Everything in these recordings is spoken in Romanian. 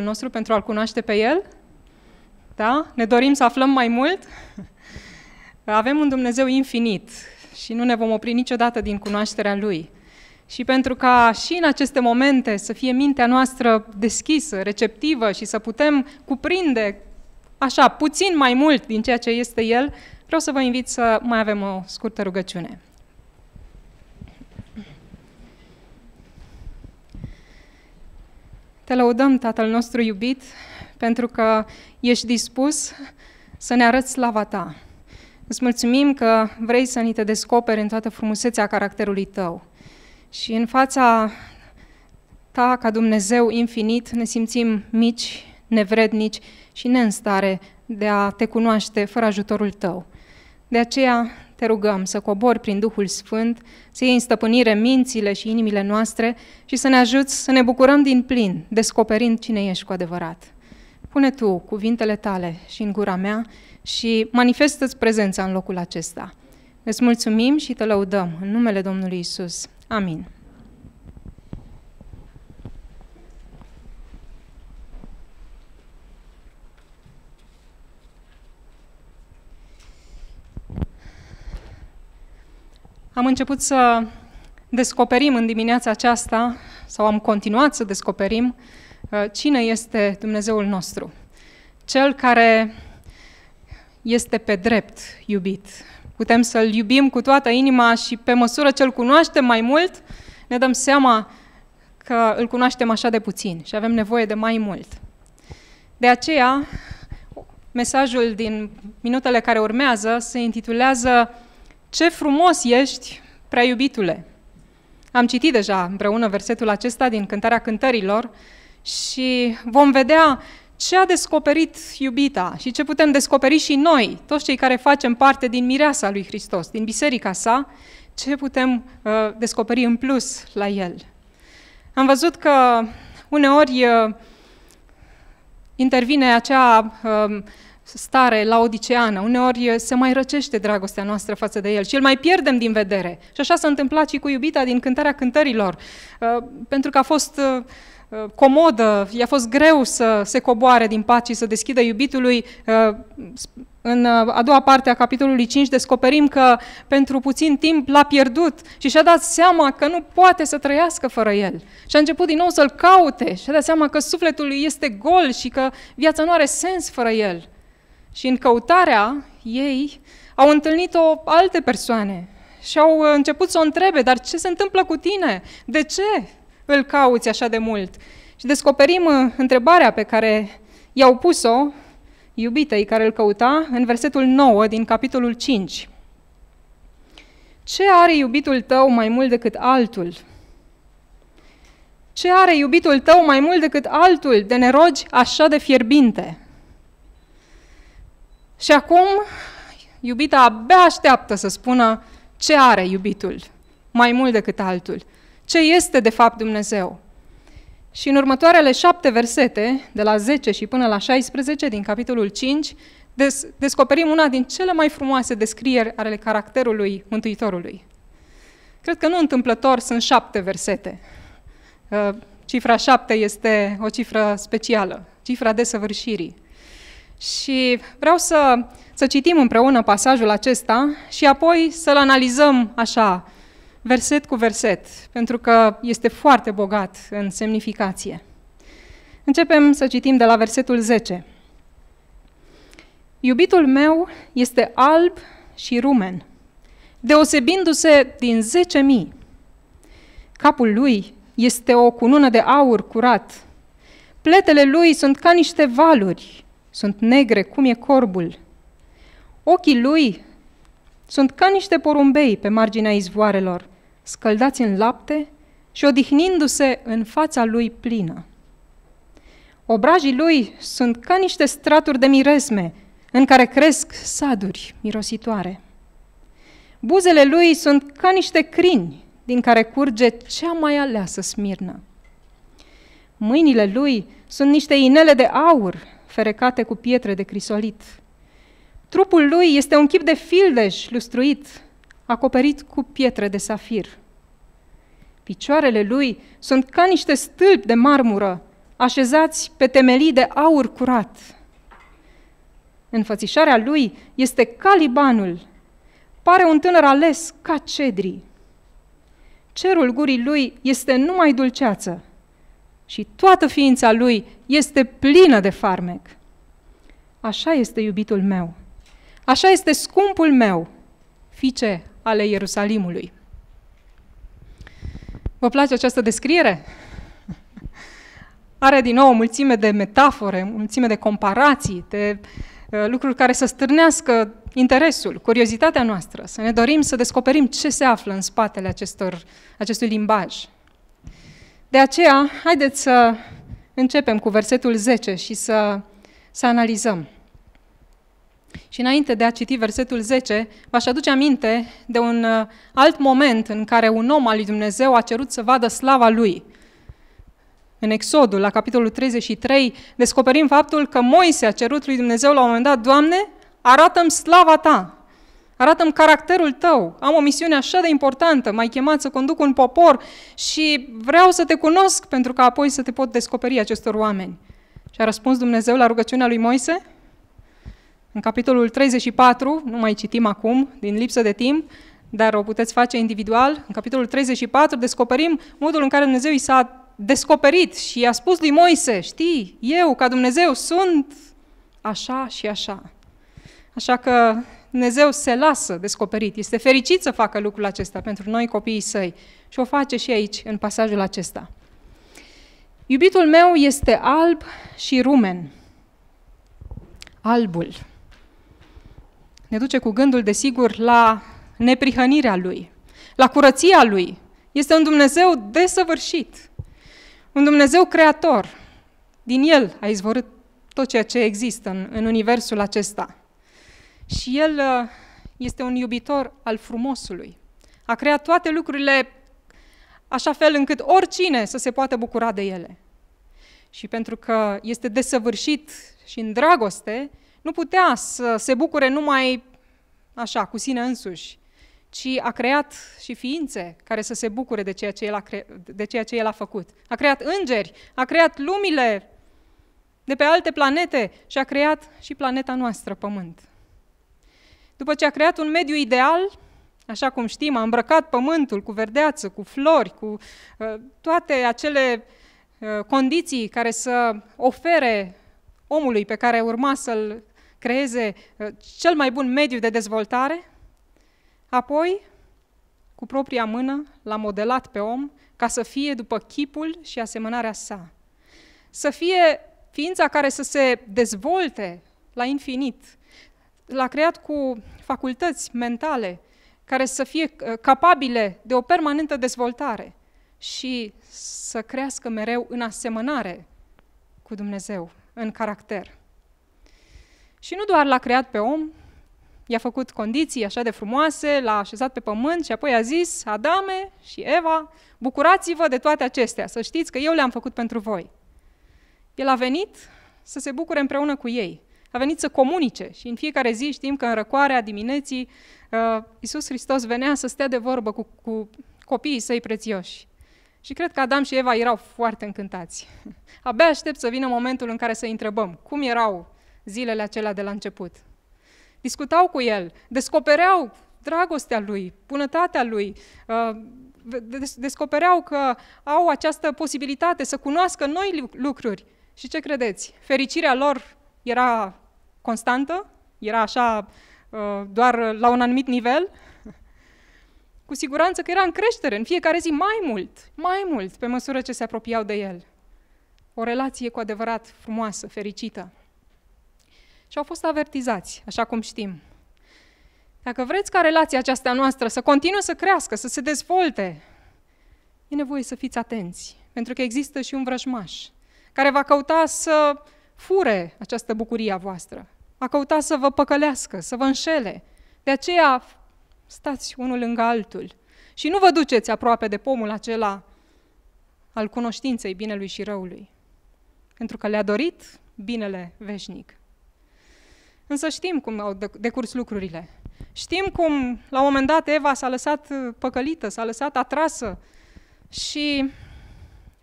nostru pentru a-L cunoaște pe El? Da? Ne dorim să aflăm mai mult? Avem un Dumnezeu infinit și nu ne vom opri niciodată din cunoașterea Lui. Și pentru ca și în aceste momente să fie mintea noastră deschisă, receptivă și să putem cuprinde așa puțin mai mult din ceea ce este El, vreau să vă invit să mai avem o scurtă rugăciune. Te laudăm, Tatăl nostru iubit, pentru că ești dispus să ne arăți slava Ta. Îți mulțumim că vrei să ni te descoperi în toată frumusețea caracterului Tău. Și în fața Ta, ca Dumnezeu infinit, ne simțim mici, nevrednici și neînstare de a Te cunoaște fără ajutorul Tău. De aceea te rugăm să cobori prin Duhul Sfânt, să iei în stăpânire mințile și inimile noastre și să ne ajuți să ne bucurăm din plin, descoperind cine ești cu adevărat. Pune Tu cuvintele Tale și în gura mea și manifestă-ți prezența în locul acesta. Îți mulțumim și te lăudăm în numele Domnului Isus. Amin. Am început să descoperim în dimineața aceasta, sau am continuat să descoperim, uh, cine este Dumnezeul nostru. Cel care este pe drept iubit. Putem să-L iubim cu toată inima și pe măsură ce îl cunoaștem mai mult, ne dăm seama că îl cunoaștem așa de puțin și avem nevoie de mai mult. De aceea, mesajul din minutele care urmează se intitulează ce frumos ești, prea iubitule! Am citit deja împreună versetul acesta din Cântarea Cântărilor și vom vedea ce a descoperit iubita și ce putem descoperi și noi, toți cei care facem parte din mireasa lui Hristos, din biserica sa, ce putem uh, descoperi în plus la el. Am văzut că uneori uh, intervine acea uh, stare laodiceană, uneori se mai răcește dragostea noastră față de el și îl mai pierdem din vedere. Și așa s-a întâmplat și cu iubita din cântarea cântărilor, pentru că a fost comodă, i-a fost greu să se coboare din pat și să deschidă iubitului. În a doua parte a capitolului 5 descoperim că pentru puțin timp l-a pierdut și și-a dat seama că nu poate să trăiască fără el. Și a început din nou să-l caute și-a dat seama că sufletul lui este gol și că viața nu are sens fără el. Și în căutarea ei au întâlnit-o alte persoane și au uh, început să o întrebe, dar ce se întâmplă cu tine? De ce îl cauți așa de mult? Și descoperim uh, întrebarea pe care i-au pus-o iubitei care îl căuta în versetul 9 din capitolul 5. Ce are iubitul tău mai mult decât altul? Ce are iubitul tău mai mult decât altul de nerogi așa de fierbinte? Și acum, iubita abia așteaptă să spună ce are iubitul, mai mult decât altul, ce este de fapt Dumnezeu. Și în următoarele șapte versete, de la 10 și până la 16 din capitolul 5, des- descoperim una din cele mai frumoase descrieri ale caracterului Mântuitorului. Cred că nu întâmplător sunt șapte versete. Uh, cifra șapte este o cifră specială, cifra desăvârșirii. Și vreau să, să citim împreună pasajul acesta și apoi să-l analizăm așa, verset cu verset, pentru că este foarte bogat în semnificație. Începem să citim de la versetul 10. Iubitul meu este alb și rumen, deosebindu-se din zece mii. Capul lui este o cunună de aur curat. Pletele lui sunt ca niște valuri sunt negre cum e corbul. Ochii lui sunt ca niște porumbei pe marginea izvoarelor, scăldați în lapte și odihnindu-se în fața lui plină. Obrajii lui sunt ca niște straturi de miresme, în care cresc saduri mirositoare. Buzele lui sunt ca niște crini, din care curge cea mai aleasă smirnă. Mâinile lui sunt niște inele de aur ferecate cu pietre de crisolit. Trupul lui este un chip de fildeș lustruit, acoperit cu pietre de safir. Picioarele lui sunt ca niște stâlpi de marmură, așezați pe temelii de aur curat. Înfățișarea lui este Calibanul. pare un tânăr ales ca cedrii. Cerul gurii lui este numai dulceață, și toată ființa lui este plină de farmec. Așa este iubitul meu. Așa este scumpul meu, fiice ale Ierusalimului. Vă place această descriere? Are din nou o mulțime de metafore, o mulțime de comparații, de uh, lucruri care să stârnească interesul, curiozitatea noastră, să ne dorim să descoperim ce se află în spatele acestor, acestui limbaj, de aceea, haideți să începem cu versetul 10 și să, să analizăm. Și înainte de a citi versetul 10, v-aș aduce aminte de un uh, alt moment în care un om al lui Dumnezeu a cerut să vadă slava lui. În Exodul, la capitolul 33, descoperim faptul că Moise a cerut lui Dumnezeu la un moment dat, Doamne, arată-mi slava ta arată caracterul tău, am o misiune așa de importantă, m-ai chemat să conduc un popor și vreau să te cunosc pentru că apoi să te pot descoperi acestor oameni. Și a răspuns Dumnezeu la rugăciunea lui Moise? În capitolul 34, nu mai citim acum, din lipsă de timp, dar o puteți face individual, în capitolul 34 descoperim modul în care Dumnezeu i s-a descoperit și i-a spus lui Moise, știi, eu ca Dumnezeu sunt așa și așa. Așa că Dumnezeu se lasă descoperit, este fericit să facă lucrul acesta pentru noi, copiii săi. Și o face și aici, în pasajul acesta. Iubitul meu este alb și rumen. Albul. Ne duce cu gândul, desigur, la neprihănirea lui, la curăția lui. Este un Dumnezeu desăvârșit, un Dumnezeu creator. Din el a izvorât tot ceea ce există în, în universul acesta și el uh, este un iubitor al frumosului. A creat toate lucrurile așa fel încât oricine să se poată bucura de ele. Și pentru că este desăvârșit și în dragoste, nu putea să se bucure numai așa, cu sine însuși, ci a creat și ființe care să se bucure de ceea ce el a, cre- de ceea ce el a făcut. A creat îngeri, a creat lumile de pe alte planete și a creat și planeta noastră, Pământ. După ce a creat un mediu ideal, așa cum știm, a îmbrăcat pământul cu verdeață, cu flori, cu uh, toate acele uh, condiții care să ofere omului pe care urma să-l creeze uh, cel mai bun mediu de dezvoltare, apoi, cu propria mână, l-a modelat pe om ca să fie după chipul și asemănarea sa. Să fie ființa care să se dezvolte la infinit, l-a creat cu facultăți mentale care să fie uh, capabile de o permanentă dezvoltare și să crească mereu în asemănare cu Dumnezeu, în caracter. Și nu doar l-a creat pe om, i-a făcut condiții așa de frumoase, l-a așezat pe pământ și apoi a zis, Adame și Eva, bucurați-vă de toate acestea, să știți că eu le-am făcut pentru voi. El a venit să se bucure împreună cu ei, a venit să comunice și în fiecare zi știm că în răcoarea dimineții uh, Iisus Hristos venea să stea de vorbă cu, cu copiii săi prețioși. Și cred că Adam și Eva erau foarte încântați. Abia aștept să vină momentul în care să întrebăm cum erau zilele acelea de la început. Discutau cu el, descopereau dragostea lui, bunătatea lui, uh, descopereau că au această posibilitate să cunoască noi lucruri. Și ce credeți? Fericirea lor era constantă, era așa uh, doar la un anumit nivel, cu siguranță că era în creștere, în fiecare zi mai mult, mai mult, pe măsură ce se apropiau de el. O relație cu adevărat frumoasă, fericită. Și au fost avertizați, așa cum știm. Dacă vreți ca relația aceasta noastră să continue să crească, să se dezvolte, e nevoie să fiți atenți, pentru că există și un vrăjmaș care va căuta să fure această bucurie a voastră. A căutat să vă păcălească, să vă înșele. De aceea stați unul lângă altul și nu vă duceți aproape de pomul acela al cunoștinței binelui și răului, pentru că le-a dorit binele veșnic. Însă știm cum au decurs lucrurile. Știm cum, la un moment dat, Eva s-a lăsat păcălită, s-a lăsat atrasă și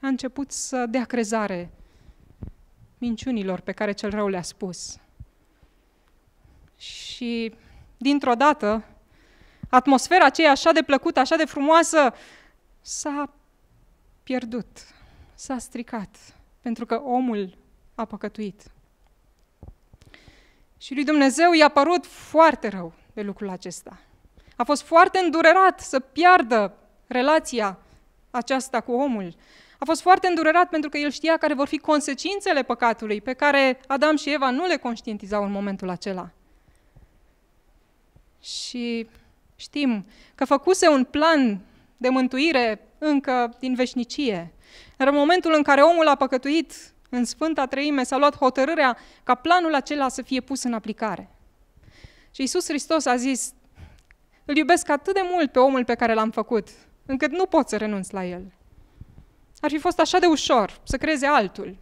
a început să dea crezare minciunilor pe care cel rău le-a spus. Și dintr-o dată, atmosfera aceea așa de plăcută, așa de frumoasă, s-a pierdut, s-a stricat, pentru că omul a păcătuit. Și lui Dumnezeu i-a părut foarte rău de lucrul acesta. A fost foarte îndurerat să piardă relația aceasta cu omul. A fost foarte îndurerat pentru că el știa care vor fi consecințele păcatului pe care Adam și Eva nu le conștientizau în momentul acela. Și știm că făcuse un plan de mântuire încă din veșnicie. În momentul în care omul a păcătuit în Sfânta Treime, s-a luat hotărârea ca planul acela să fie pus în aplicare. Și Isus Hristos a zis, îl iubesc atât de mult pe omul pe care l-am făcut, încât nu pot să renunț la el. Ar fi fost așa de ușor să creeze altul.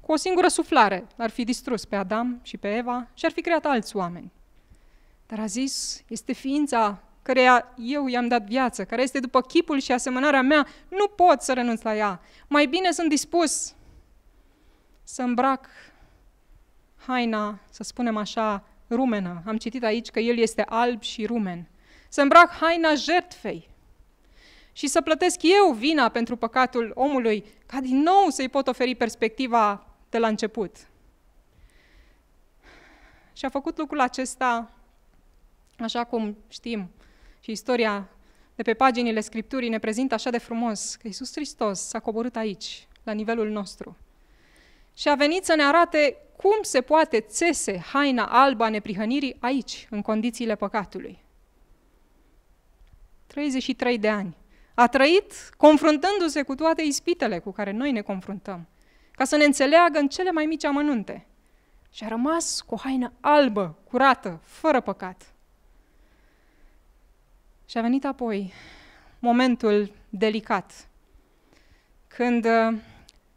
Cu o singură suflare ar fi distrus pe Adam și pe Eva și ar fi creat alți oameni. Dar a zis, este ființa căreia eu i-am dat viață, care este după chipul și asemănarea mea, nu pot să renunț la ea. Mai bine sunt dispus să îmbrac haina, să spunem așa, rumenă. Am citit aici că el este alb și rumen. Să îmbrac haina jertfei, și să plătesc eu vina pentru păcatul omului, ca din nou să-i pot oferi perspectiva de la început. Și a făcut lucrul acesta, așa cum știm, și istoria de pe paginile Scripturii ne prezintă așa de frumos, că Iisus Hristos s-a coborât aici, la nivelul nostru. Și a venit să ne arate cum se poate țese haina a neprihănirii aici, în condițiile păcatului. 33 de ani a trăit confruntându-se cu toate ispitele cu care noi ne confruntăm, ca să ne înțeleagă în cele mai mici amănunte. Și a rămas cu o haină albă, curată, fără păcat. Și a venit apoi momentul delicat, când uh,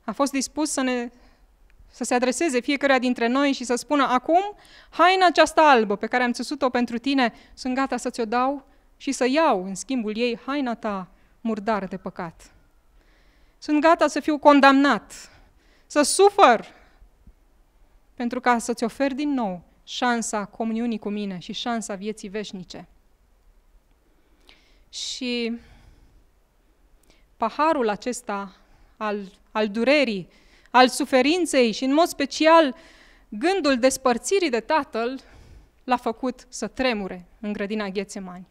a fost dispus să, ne, să se adreseze fiecare dintre noi și să spună acum, haina aceasta albă pe care am țesut-o pentru tine, sunt gata să ți-o dau și să iau în schimbul ei haina ta murdar de păcat. Sunt gata să fiu condamnat, să sufăr, pentru ca să-ți ofer din nou șansa comuniunii cu mine și șansa vieții veșnice. Și paharul acesta al, al durerii, al suferinței și în mod special gândul despărțirii de tatăl l-a făcut să tremure în grădina Ghețemani.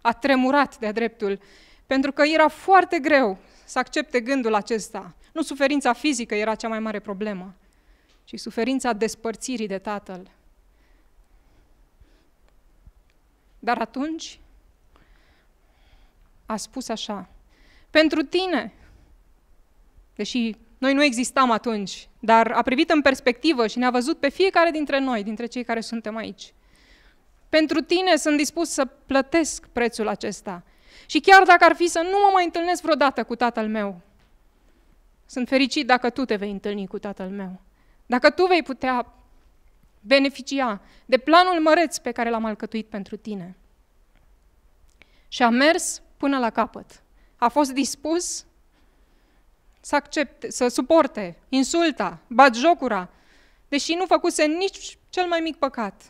A tremurat de-a dreptul pentru că era foarte greu să accepte gândul acesta. Nu suferința fizică era cea mai mare problemă, ci suferința despărțirii de tatăl. Dar atunci a spus așa, pentru tine, deși noi nu existam atunci, dar a privit în perspectivă și ne-a văzut pe fiecare dintre noi, dintre cei care suntem aici. Pentru tine sunt dispus să plătesc prețul acesta. Și chiar dacă ar fi să nu mă mai întâlnesc vreodată cu tatăl meu, sunt fericit dacă tu te vei întâlni cu tatăl meu. Dacă tu vei putea beneficia de planul măreț pe care l-am alcătuit pentru tine. Și a mers până la capăt. A fost dispus să accepte, să suporte insulta, jocura, deși nu făcuse nici cel mai mic păcat.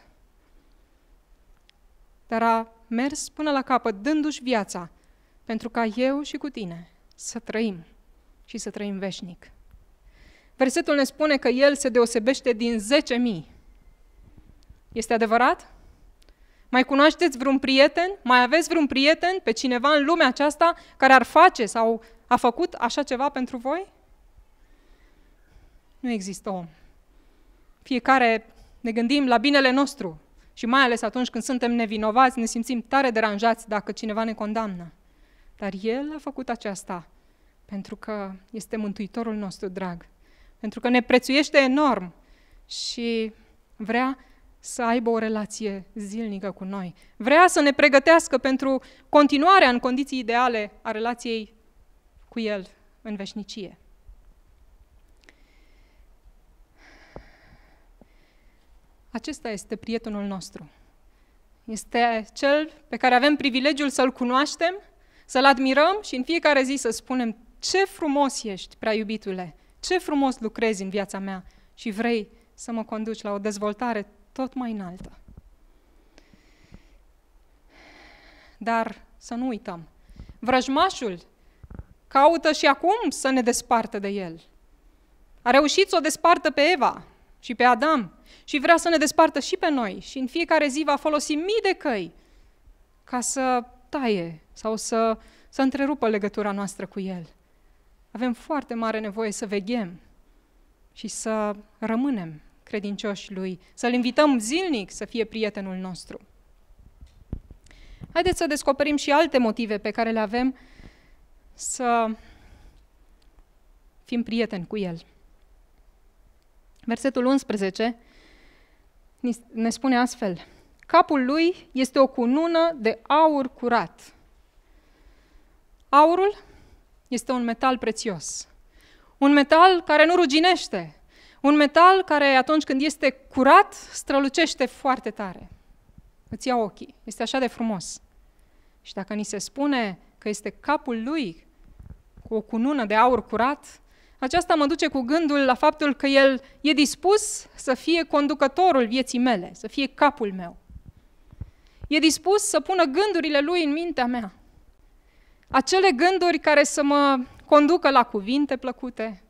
Dar a mers până la capăt, dându-și viața, pentru ca eu și cu tine să trăim și să trăim veșnic. Versetul ne spune că El se deosebește din 10.000. Este adevărat? Mai cunoașteți vreun prieten? Mai aveți vreun prieten pe cineva în lumea aceasta care ar face sau a făcut așa ceva pentru voi? Nu există om. Fiecare ne gândim la binele nostru, și mai ales atunci când suntem nevinovați, ne simțim tare deranjați dacă cineva ne condamnă. Dar El a făcut aceasta pentru că este Mântuitorul nostru drag, pentru că ne prețuiește enorm și vrea să aibă o relație zilnică cu noi. Vrea să ne pregătească pentru continuarea în condiții ideale a relației cu El în veșnicie. Acesta este prietenul nostru. Este cel pe care avem privilegiul să-l cunoaștem, să-l admirăm și în fiecare zi să spunem ce frumos ești, prea iubitule, ce frumos lucrezi în viața mea și vrei să mă conduci la o dezvoltare tot mai înaltă. Dar să nu uităm, vrăjmașul caută și acum să ne despartă de el. A reușit să o despartă pe Eva și pe Adam, și vrea să ne despartă și pe noi și în fiecare zi va folosi mii de căi ca să taie sau să, să întrerupă legătura noastră cu El. Avem foarte mare nevoie să veghem și să rămânem credincioși Lui, să-L invităm zilnic să fie prietenul nostru. Haideți să descoperim și alte motive pe care le avem să fim prieteni cu El. Versetul 11 ne spune astfel, capul lui este o cunună de aur curat. Aurul este un metal prețios, un metal care nu ruginește, un metal care atunci când este curat strălucește foarte tare. Îți ia ochii, este așa de frumos. Și dacă ni se spune că este capul lui cu o cunună de aur curat, aceasta mă duce cu gândul la faptul că El e dispus să fie conducătorul vieții mele, să fie capul meu. E dispus să pună gândurile Lui în mintea mea. Acele gânduri care să mă conducă la cuvinte plăcute,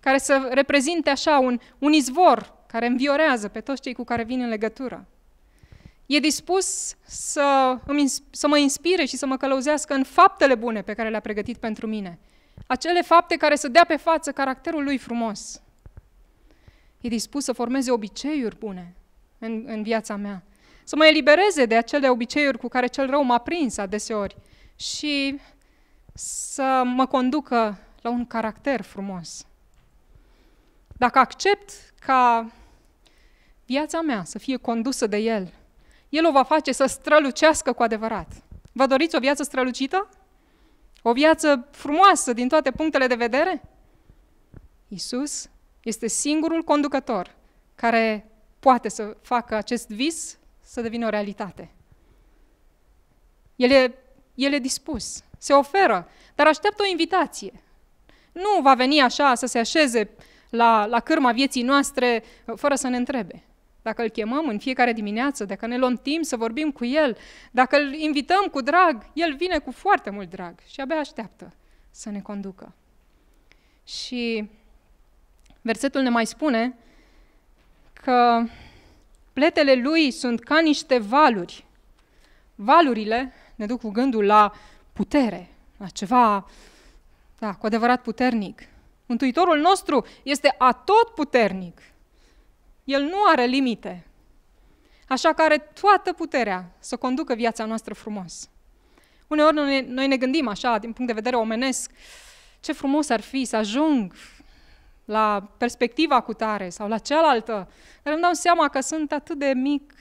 care să reprezinte așa un, un izvor care înviorează pe toți cei cu care vin în legătură. E dispus să, să mă inspire și să mă călăuzească în faptele bune pe care le-a pregătit pentru mine – acele fapte care să dea pe față caracterul lui frumos. E dispus să formeze obiceiuri bune în, în viața mea, să mă elibereze de acele obiceiuri cu care cel rău m-a prins adeseori și să mă conducă la un caracter frumos. Dacă accept ca viața mea să fie condusă de El, El o va face să strălucească cu adevărat. Vă doriți o viață strălucită? O viață frumoasă din toate punctele de vedere? Isus este singurul conducător care poate să facă acest vis să devină o realitate. El e, el e dispus, se oferă, dar așteaptă o invitație. Nu va veni așa să se așeze la, la cârma vieții noastre fără să ne întrebe dacă îl chemăm în fiecare dimineață, dacă ne luăm timp să vorbim cu el, dacă îl invităm cu drag, el vine cu foarte mult drag și abia așteaptă să ne conducă. Și versetul ne mai spune că pletele lui sunt ca niște valuri. Valurile ne duc cu gândul la putere, la ceva da, cu adevărat puternic. Mântuitorul nostru este atot puternic. El nu are limite. Așa că are toată puterea să conducă viața noastră frumos. Uneori noi, ne gândim așa, din punct de vedere omenesc, ce frumos ar fi să ajung la perspectiva cu tare sau la cealaltă, dar îmi dau seama că sunt atât de mic,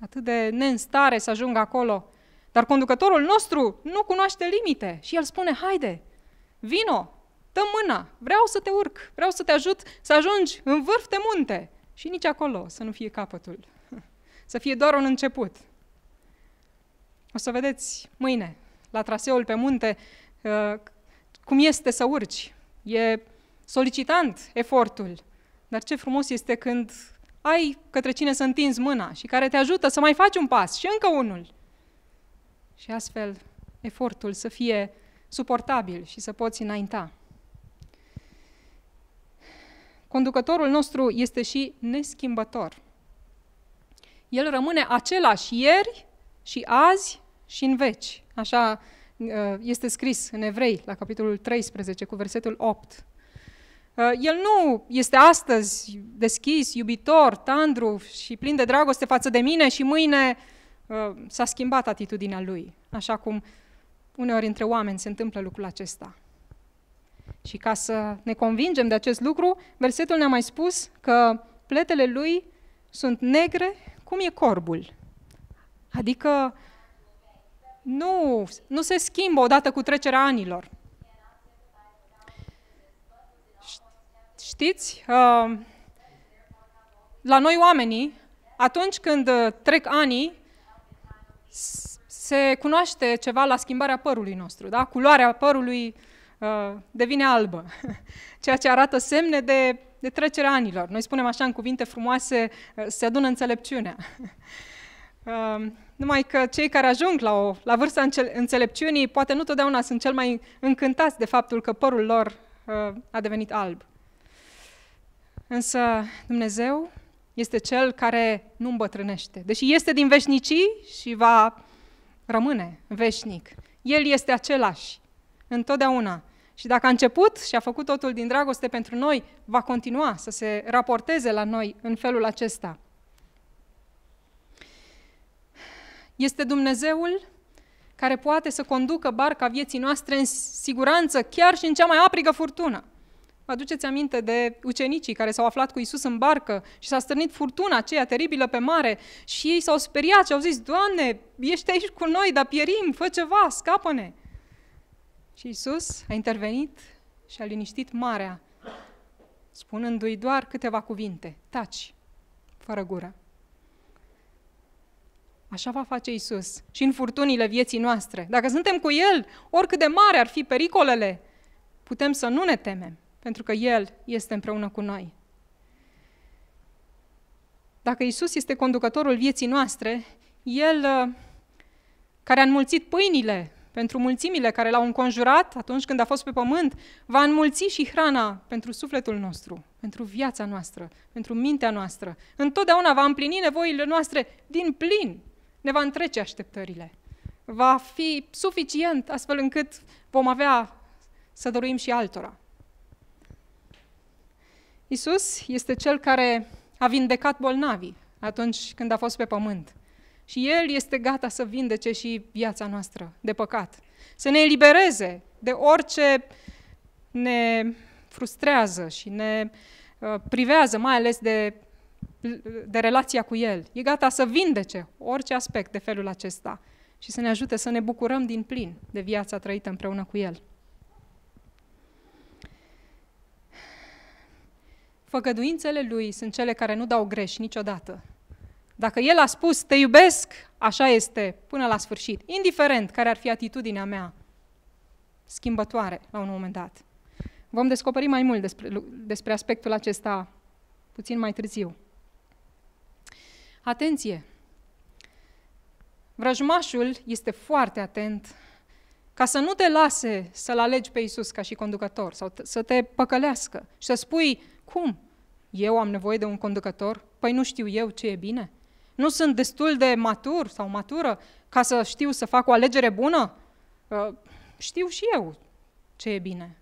atât de neînstare să ajung acolo. Dar conducătorul nostru nu cunoaște limite și el spune, haide, vino, dă mâna, vreau să te urc, vreau să te ajut să ajungi în vârf de munte. Și nici acolo să nu fie capătul. Să fie doar un început. O să vedeți mâine, la traseul pe munte, uh, cum este să urci. E solicitant efortul, dar ce frumos este când ai către cine să întinzi mâna și care te ajută să mai faci un pas și încă unul. Și astfel efortul să fie suportabil și să poți înainta. Conducătorul nostru este și neschimbător. El rămâne același ieri și azi și în veci. Așa uh, este scris în Evrei, la capitolul 13, cu versetul 8. Uh, el nu este astăzi deschis, iubitor, tandru și plin de dragoste față de mine și mâine uh, s-a schimbat atitudinea lui, așa cum uneori între oameni se întâmplă lucrul acesta. Și ca să ne convingem de acest lucru, versetul ne-a mai spus că pletele lui sunt negre cum e corbul. Adică nu, nu se schimbă odată cu trecerea anilor. Știți, uh, la noi oamenii, atunci când uh, trec anii, se cunoaște ceva la schimbarea părului nostru, da? Culoarea părului Uh, devine albă, ceea ce arată semne de, de trecerea anilor. Noi spunem așa în cuvinte frumoase, uh, se adună înțelepciunea. Uh, numai că cei care ajung la, o, la vârsta înțelepciunii poate nu totdeauna sunt cel mai încântați de faptul că părul lor a devenit alb. Însă Dumnezeu este cel care nu îmbătrânește. Deși este din veșnicii și va rămâne veșnic. El este același întotdeauna. Și dacă a început și a făcut totul din dragoste pentru noi, va continua să se raporteze la noi în felul acesta. Este Dumnezeul care poate să conducă barca vieții noastre în siguranță, chiar și în cea mai aprigă furtună. Vă aduceți aminte de ucenicii care s-au aflat cu Isus în barcă și s-a stârnit furtuna aceea teribilă pe mare și ei s-au speriat și au zis, Doamne, ești aici cu noi, dar pierim, fă ceva, scapă-ne! Și Isus a intervenit și a liniștit marea, spunându-i doar câteva cuvinte, taci, fără gură. Așa va face Isus și în furtunile vieții noastre. Dacă suntem cu El, oricât de mare ar fi pericolele, putem să nu ne temem, pentru că El este împreună cu noi. Dacă Isus este conducătorul vieții noastre, El uh, care a înmulțit pâinile pentru mulțimile care l-au înconjurat atunci când a fost pe pământ, va înmulți și hrana pentru sufletul nostru, pentru viața noastră, pentru mintea noastră. Întotdeauna va împlini nevoile noastre din plin, ne va întrece așteptările. Va fi suficient astfel încât vom avea să dorim și altora. Isus este cel care a vindecat bolnavii atunci când a fost pe pământ și El este gata să vindece și viața noastră de păcat. Să ne elibereze de orice ne frustrează și ne uh, privează, mai ales de, de relația cu El. E gata să vindece orice aspect de felul acesta și să ne ajute să ne bucurăm din plin de viața trăită împreună cu El. Făgăduințele Lui sunt cele care nu dau greș niciodată dacă El a spus, te iubesc, așa este, până la sfârșit. Indiferent care ar fi atitudinea mea, schimbătoare la un moment dat. Vom descoperi mai mult despre, despre aspectul acesta puțin mai târziu. Atenție! Vrăjmașul este foarte atent ca să nu te lase să-L alegi pe Isus ca și conducător sau t- să te păcălească și să spui, cum? Eu am nevoie de un conducător? Păi nu știu eu ce e bine? Nu sunt destul de matur sau matură ca să știu să fac o alegere bună? Uh, știu și eu ce e bine.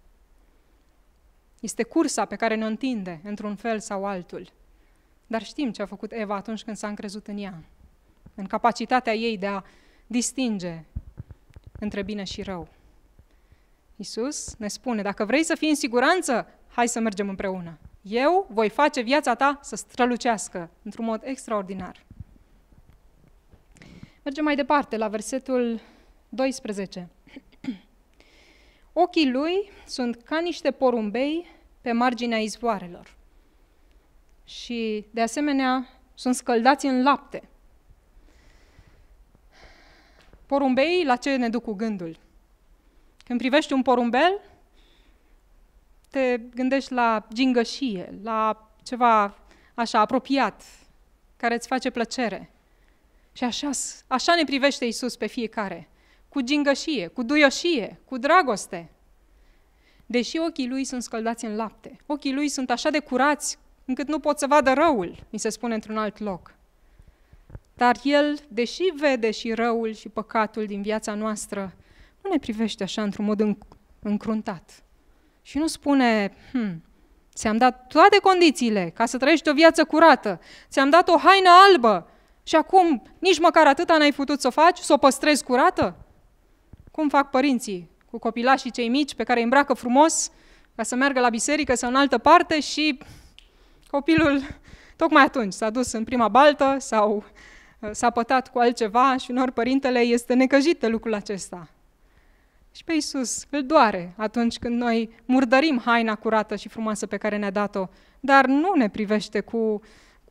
Este cursa pe care ne întinde, într-un fel sau altul. Dar știm ce a făcut Eva atunci când s-a încrezut în ea, în capacitatea ei de a distinge între bine și rău. Isus ne spune, dacă vrei să fii în siguranță, hai să mergem împreună. Eu voi face viața ta să strălucească într-un mod extraordinar. Mergem mai departe la versetul 12. Ochii lui sunt ca niște porumbei pe marginea izvoarelor. Și, de asemenea, sunt scăldați în lapte. Porumbei, la ce ne duc cu gândul? Când privești un porumbel, te gândești la gingășie, la ceva așa apropiat, care îți face plăcere. Și așa, așa ne privește Isus pe fiecare, cu gingășie, cu duioșie, cu dragoste. Deși ochii lui sunt scăldați în lapte, ochii lui sunt așa de curați încât nu pot să vadă răul, mi se spune într-un alt loc. Dar el, deși vede și răul și păcatul din viața noastră, nu ne privește așa într-un mod încruntat. Și nu spune, hm, ți-am dat toate condițiile ca să trăiești o viață curată, ți-am dat o haină albă, și acum nici măcar atâta n-ai putut să o faci, să o păstrezi curată? Cum fac părinții cu copilașii cei mici pe care îi îmbracă frumos ca să meargă la biserică sau în altă parte și copilul tocmai atunci s-a dus în prima baltă sau uh, s-a pătat cu altceva și unor părintele este necăjit de lucrul acesta. Și pe Iisus îl doare atunci când noi murdărim haina curată și frumoasă pe care ne-a dat-o, dar nu ne privește cu,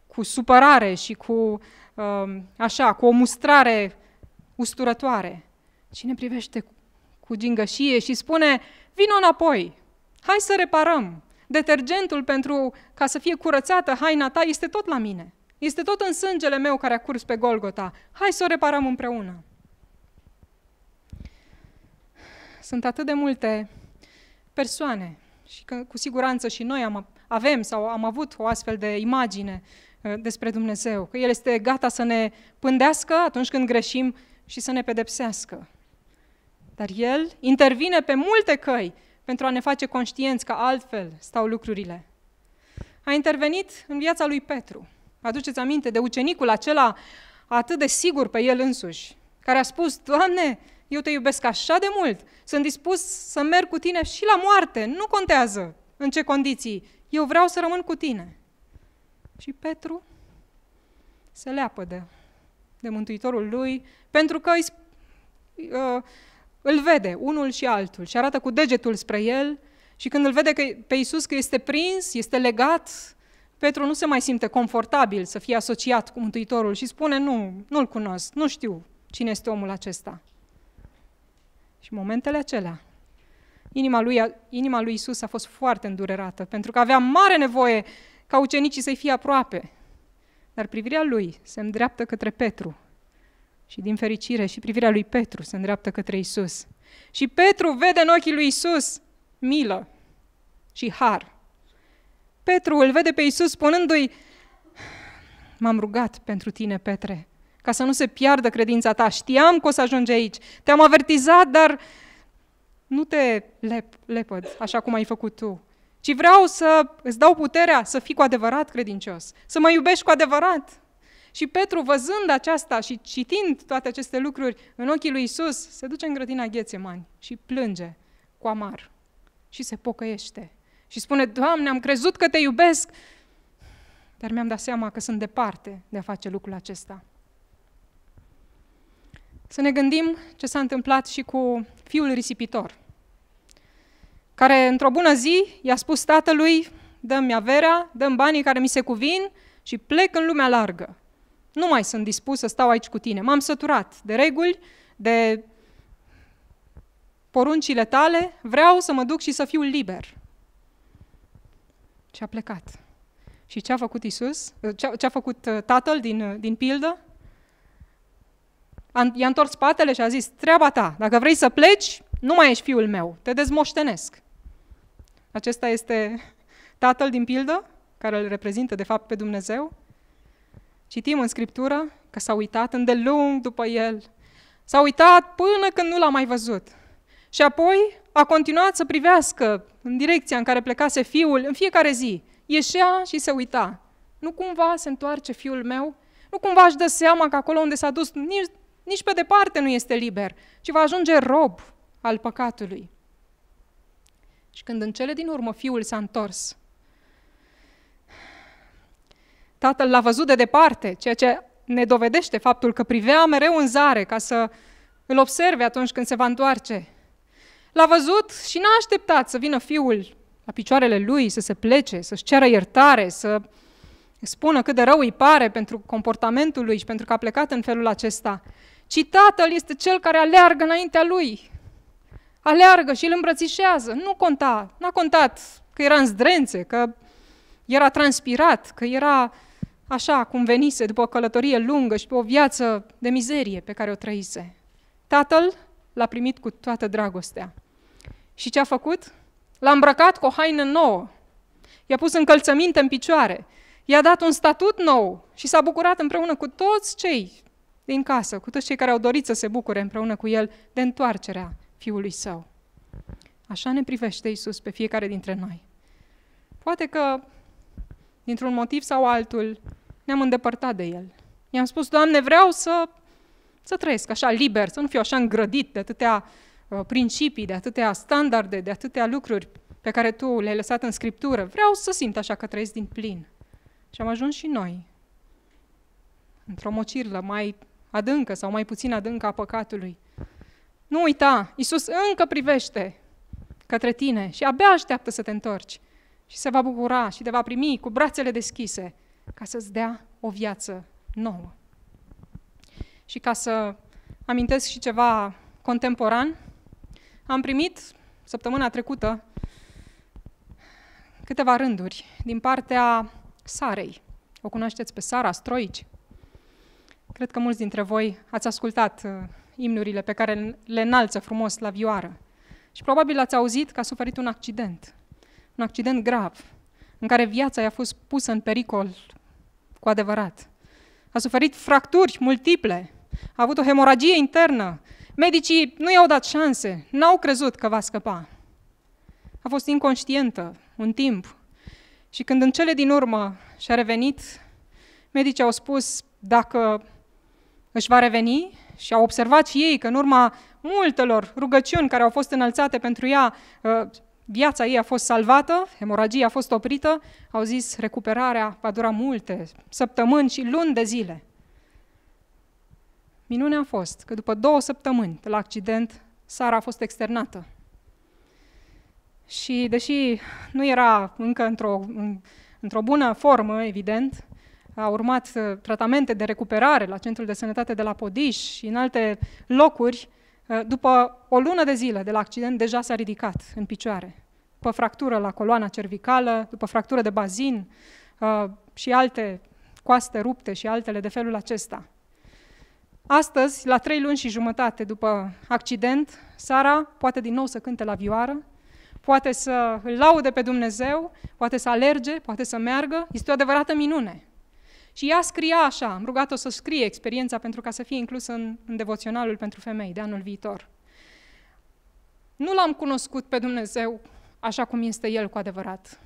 cu supărare și cu Um, așa, cu o mustrare usturătoare, Cine privește cu gingășie și spune, vină înapoi, hai să reparăm. Detergentul pentru ca să fie curățată haina ta este tot la mine. Este tot în sângele meu care a curs pe Golgota. Hai să o reparăm împreună. Sunt atât de multe persoane și că, cu siguranță și noi am, avem sau am avut o astfel de imagine Uh, despre Dumnezeu, că El este gata să ne pândească atunci când greșim și să ne pedepsească. Dar El intervine pe multe căi pentru a ne face conștienți că altfel stau lucrurile. A intervenit în viața lui Petru. Aduceți aminte de ucenicul acela atât de sigur pe el însuși, care a spus, Doamne, eu te iubesc așa de mult, sunt dispus să merg cu tine și la moarte, nu contează în ce condiții, eu vreau să rămân cu tine. Și Petru se leapă de, de Mântuitorul lui, pentru că îi, uh, îl vede unul și altul și arată cu degetul spre el și când îl vede că, pe Iisus că este prins, este legat, Petru nu se mai simte confortabil să fie asociat cu Mântuitorul și spune, nu, nu-l cunosc, nu știu cine este omul acesta. Și momentele acelea, inima lui, inima lui a fost foarte îndurerată, pentru că avea mare nevoie ca ucenicii să-i fie aproape. Dar privirea lui se îndreaptă către Petru. Și din fericire și privirea lui Petru se îndreaptă către Isus. Și Petru vede în ochii lui Isus milă și har. Petru îl vede pe Isus spunându-i, m-am rugat pentru tine, Petre, ca să nu se piardă credința ta. Știam că o să ajungi aici. Te-am avertizat, dar nu te lep, lepăd, așa cum ai făcut tu ci vreau să îți dau puterea să fii cu adevărat credincios, să mă iubești cu adevărat. Și Petru, văzând aceasta și citind toate aceste lucruri în ochii lui Isus, se duce în grădina Ghețemani și plânge cu amar și se pocăiește și spune, Doamne, am crezut că te iubesc, dar mi-am dat seama că sunt departe de a face lucrul acesta. Să ne gândim ce s-a întâmplat și cu fiul risipitor care într-o bună zi i-a spus tatălui, dă-mi averea, dă-mi banii care mi se cuvin și plec în lumea largă. Nu mai sunt dispus să stau aici cu tine. M-am săturat de reguli, de poruncile tale, vreau să mă duc și să fiu liber. Și a plecat. Și ce a făcut Isus? Ce a făcut uh, tatăl din, uh, din pildă? I-a întors spatele și a zis, treaba ta, dacă vrei să pleci, nu mai ești fiul meu, te dezmoștenesc. Acesta este tatăl din pildă, care îl reprezintă de fapt pe Dumnezeu. Citim în Scriptură că s-a uitat îndelung după el. S-a uitat până când nu l-a mai văzut. Și apoi a continuat să privească în direcția în care plecase fiul în fiecare zi. Ieșea și se uita. Nu cumva se întoarce fiul meu? Nu cumva își dă seama că acolo unde s-a dus nici, nici pe departe nu este liber, ci va ajunge rob al păcatului. Și când în cele din urmă fiul s-a întors, tatăl l-a văzut de departe, ceea ce ne dovedește faptul că privea mereu în zare ca să îl observe atunci când se va întoarce. L-a văzut și n-a așteptat să vină fiul la picioarele lui, să se plece, să-și ceară iertare, să spună cât de rău îi pare pentru comportamentul lui și pentru că a plecat în felul acesta. Ci tatăl este cel care aleargă înaintea lui aleargă și îl îmbrățișează. Nu conta, n-a contat că era în zdrențe, că era transpirat, că era așa cum venise după o călătorie lungă și pe o viață de mizerie pe care o trăise. Tatăl l-a primit cu toată dragostea. Și ce a făcut? L-a îmbrăcat cu o haină nouă. I-a pus încălțăminte în picioare. I-a dat un statut nou și s-a bucurat împreună cu toți cei din casă, cu toți cei care au dorit să se bucure împreună cu el de întoarcerea Fiului Său. Așa ne privește Isus pe fiecare dintre noi. Poate că, dintr-un motiv sau altul, ne-am îndepărtat de El. I-am spus, Doamne, vreau să, să trăiesc așa liber, să nu fiu așa îngrădit de atâtea uh, principii, de atâtea standarde, de atâtea lucruri pe care Tu le-ai lăsat în Scriptură. Vreau să simt așa că trăiesc din plin. Și am ajuns și noi într-o mocirlă mai adâncă sau mai puțin adâncă a păcatului, nu uita, Iisus încă privește către tine și abia așteaptă să te întorci și se va bucura și te va primi cu brațele deschise ca să-ți dea o viață nouă. Și ca să amintesc și ceva contemporan, am primit săptămâna trecută câteva rânduri din partea Sarei. O cunoașteți pe Sara Stroici? Cred că mulți dintre voi ați ascultat uh, imnurile pe care le înalță frumos la vioară. Și probabil ați auzit că a suferit un accident, un accident grav, în care viața i-a fost pusă în pericol cu adevărat. A suferit fracturi multiple, a avut o hemoragie internă, medicii nu i-au dat șanse, n-au crezut că va scăpa. A fost inconștientă un timp și când în cele din urmă și-a revenit, medicii au spus dacă își va reveni, și au observat și ei că în urma multelor rugăciuni care au fost înălțate pentru ea, ă, viața ei a fost salvată, hemoragia a fost oprită, au zis recuperarea va dura multe săptămâni și luni de zile. Minunea a fost că după două săptămâni de la accident, Sara a fost externată. Și deși nu era încă într-o, într-o bună formă, evident, a urmat uh, tratamente de recuperare la Centrul de Sănătate de la Podiș și în alte locuri, uh, după o lună de zile de la accident, deja s-a ridicat în picioare. După fractură la coloana cervicală, după fractură de bazin uh, și alte coaste rupte și altele de felul acesta. Astăzi, la trei luni și jumătate după accident, Sara poate din nou să cânte la vioară, poate să îl laude pe Dumnezeu, poate să alerge, poate să meargă. Este o adevărată minune. Și ea scria așa, am rugat-o să scrie experiența pentru ca să fie inclusă în, în devoționalul pentru femei de anul viitor. Nu l-am cunoscut pe Dumnezeu așa cum este El cu adevărat.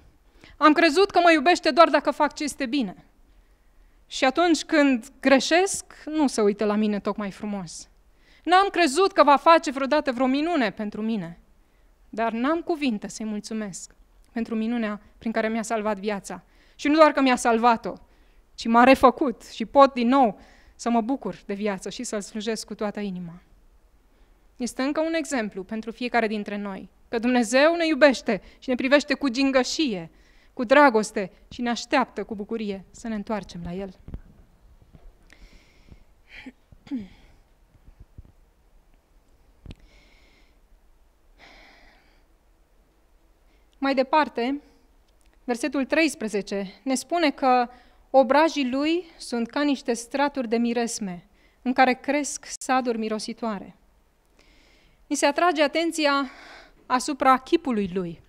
Am crezut că mă iubește doar dacă fac ce este bine. Și atunci când greșesc, nu se uită la mine tocmai frumos. N-am crezut că va face vreodată vreo minune pentru mine, dar n-am cuvinte să-i mulțumesc pentru minunea prin care mi-a salvat viața. Și nu doar că mi-a salvat-o, și m-a refăcut și pot din nou să mă bucur de viață și să-L slujesc cu toată inima. Este încă un exemplu pentru fiecare dintre noi, că Dumnezeu ne iubește și ne privește cu gingășie, cu dragoste și ne așteaptă cu bucurie să ne întoarcem la El. Mai departe, versetul 13 ne spune că Obrajii lui sunt ca niște straturi de miresme, în care cresc saduri mirositoare. Ni se atrage atenția asupra chipului lui.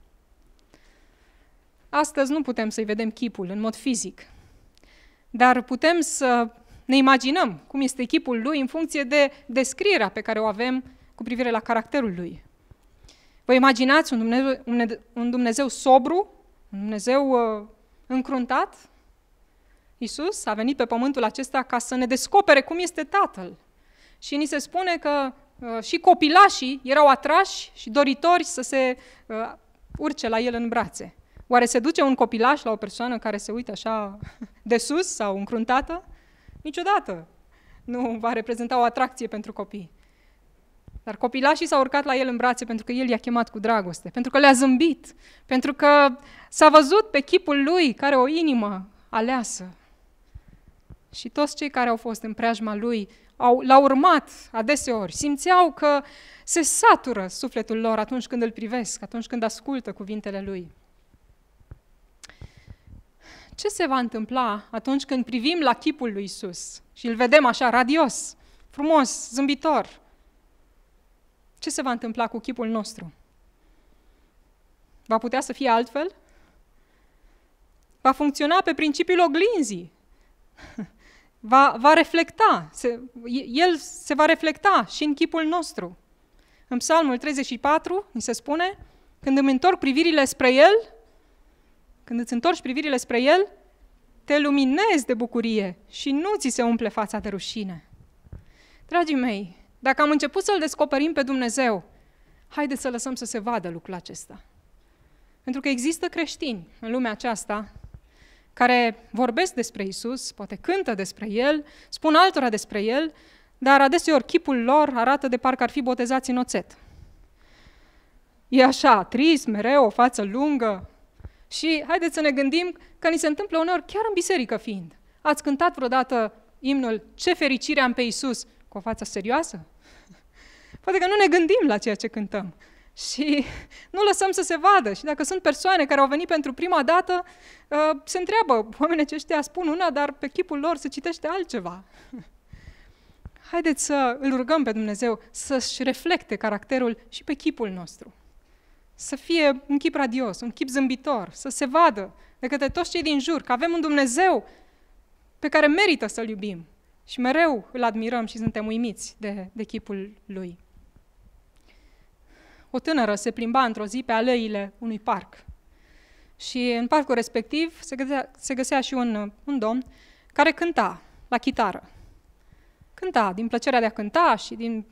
Astăzi nu putem să-i vedem chipul în mod fizic, dar putem să ne imaginăm cum este chipul lui în funcție de descrierea pe care o avem cu privire la caracterul lui. Vă imaginați un Dumnezeu, un Dumnezeu sobru, un Dumnezeu uh, încruntat, Isus a venit pe pământul acesta ca să ne descopere cum este Tatăl. Și ni se spune că uh, și copilașii erau atrași și doritori să se uh, urce la el în brațe. Oare se duce un copilaș la o persoană care se uită așa de sus sau încruntată? Niciodată nu va reprezenta o atracție pentru copii. Dar copilașii s-au urcat la el în brațe pentru că el i-a chemat cu dragoste, pentru că le-a zâmbit, pentru că s-a văzut pe chipul lui care o inimă aleasă și toți cei care au fost în preajma lui au, l-au urmat adeseori, simțeau că se satură sufletul lor atunci când îl privesc, atunci când ascultă cuvintele lui. Ce se va întâmpla atunci când privim la chipul lui Isus și îl vedem așa, radios, frumos, zâmbitor? Ce se va întâmpla cu chipul nostru? Va putea să fie altfel? Va funcționa pe principiul oglinzii. va, va reflecta, se, el se va reflecta și în chipul nostru. În Psalmul 34 mi se spune, când îmi întorc privirile spre el, când îți întorci privirile spre el, te luminezi de bucurie și nu ți se umple fața de rușine. Dragii mei, dacă am început să-L descoperim pe Dumnezeu, haideți să lăsăm să se vadă lucrul acesta. Pentru că există creștini în lumea aceasta care vorbesc despre Isus, poate cântă despre El, spun altora despre El, dar adeseori chipul lor arată de parcă ar fi botezați în oțet. E așa, trist, mereu, o față lungă. Și haideți să ne gândim că ni se întâmplă uneori chiar în biserică fiind. Ați cântat vreodată imnul Ce fericire am pe Isus cu o față serioasă? Poate că nu ne gândim la ceea ce cântăm și nu lăsăm să se vadă. Și dacă sunt persoane care au venit pentru prima dată, uh, se întreabă, oamenii aceștia spun una, dar pe chipul lor se citește altceva. Haideți să îl rugăm pe Dumnezeu să-și reflecte caracterul și pe chipul nostru. Să fie un chip radios, un chip zâmbitor, să se vadă de către toți cei din jur că avem un Dumnezeu pe care merită să-L iubim și mereu îl admirăm și suntem uimiți de, de chipul Lui o tânără se plimba într-o zi pe alăile unui parc. Și în parcul respectiv se găsea, se găsea și un, un domn care cânta la chitară. Cânta din plăcerea de a cânta și din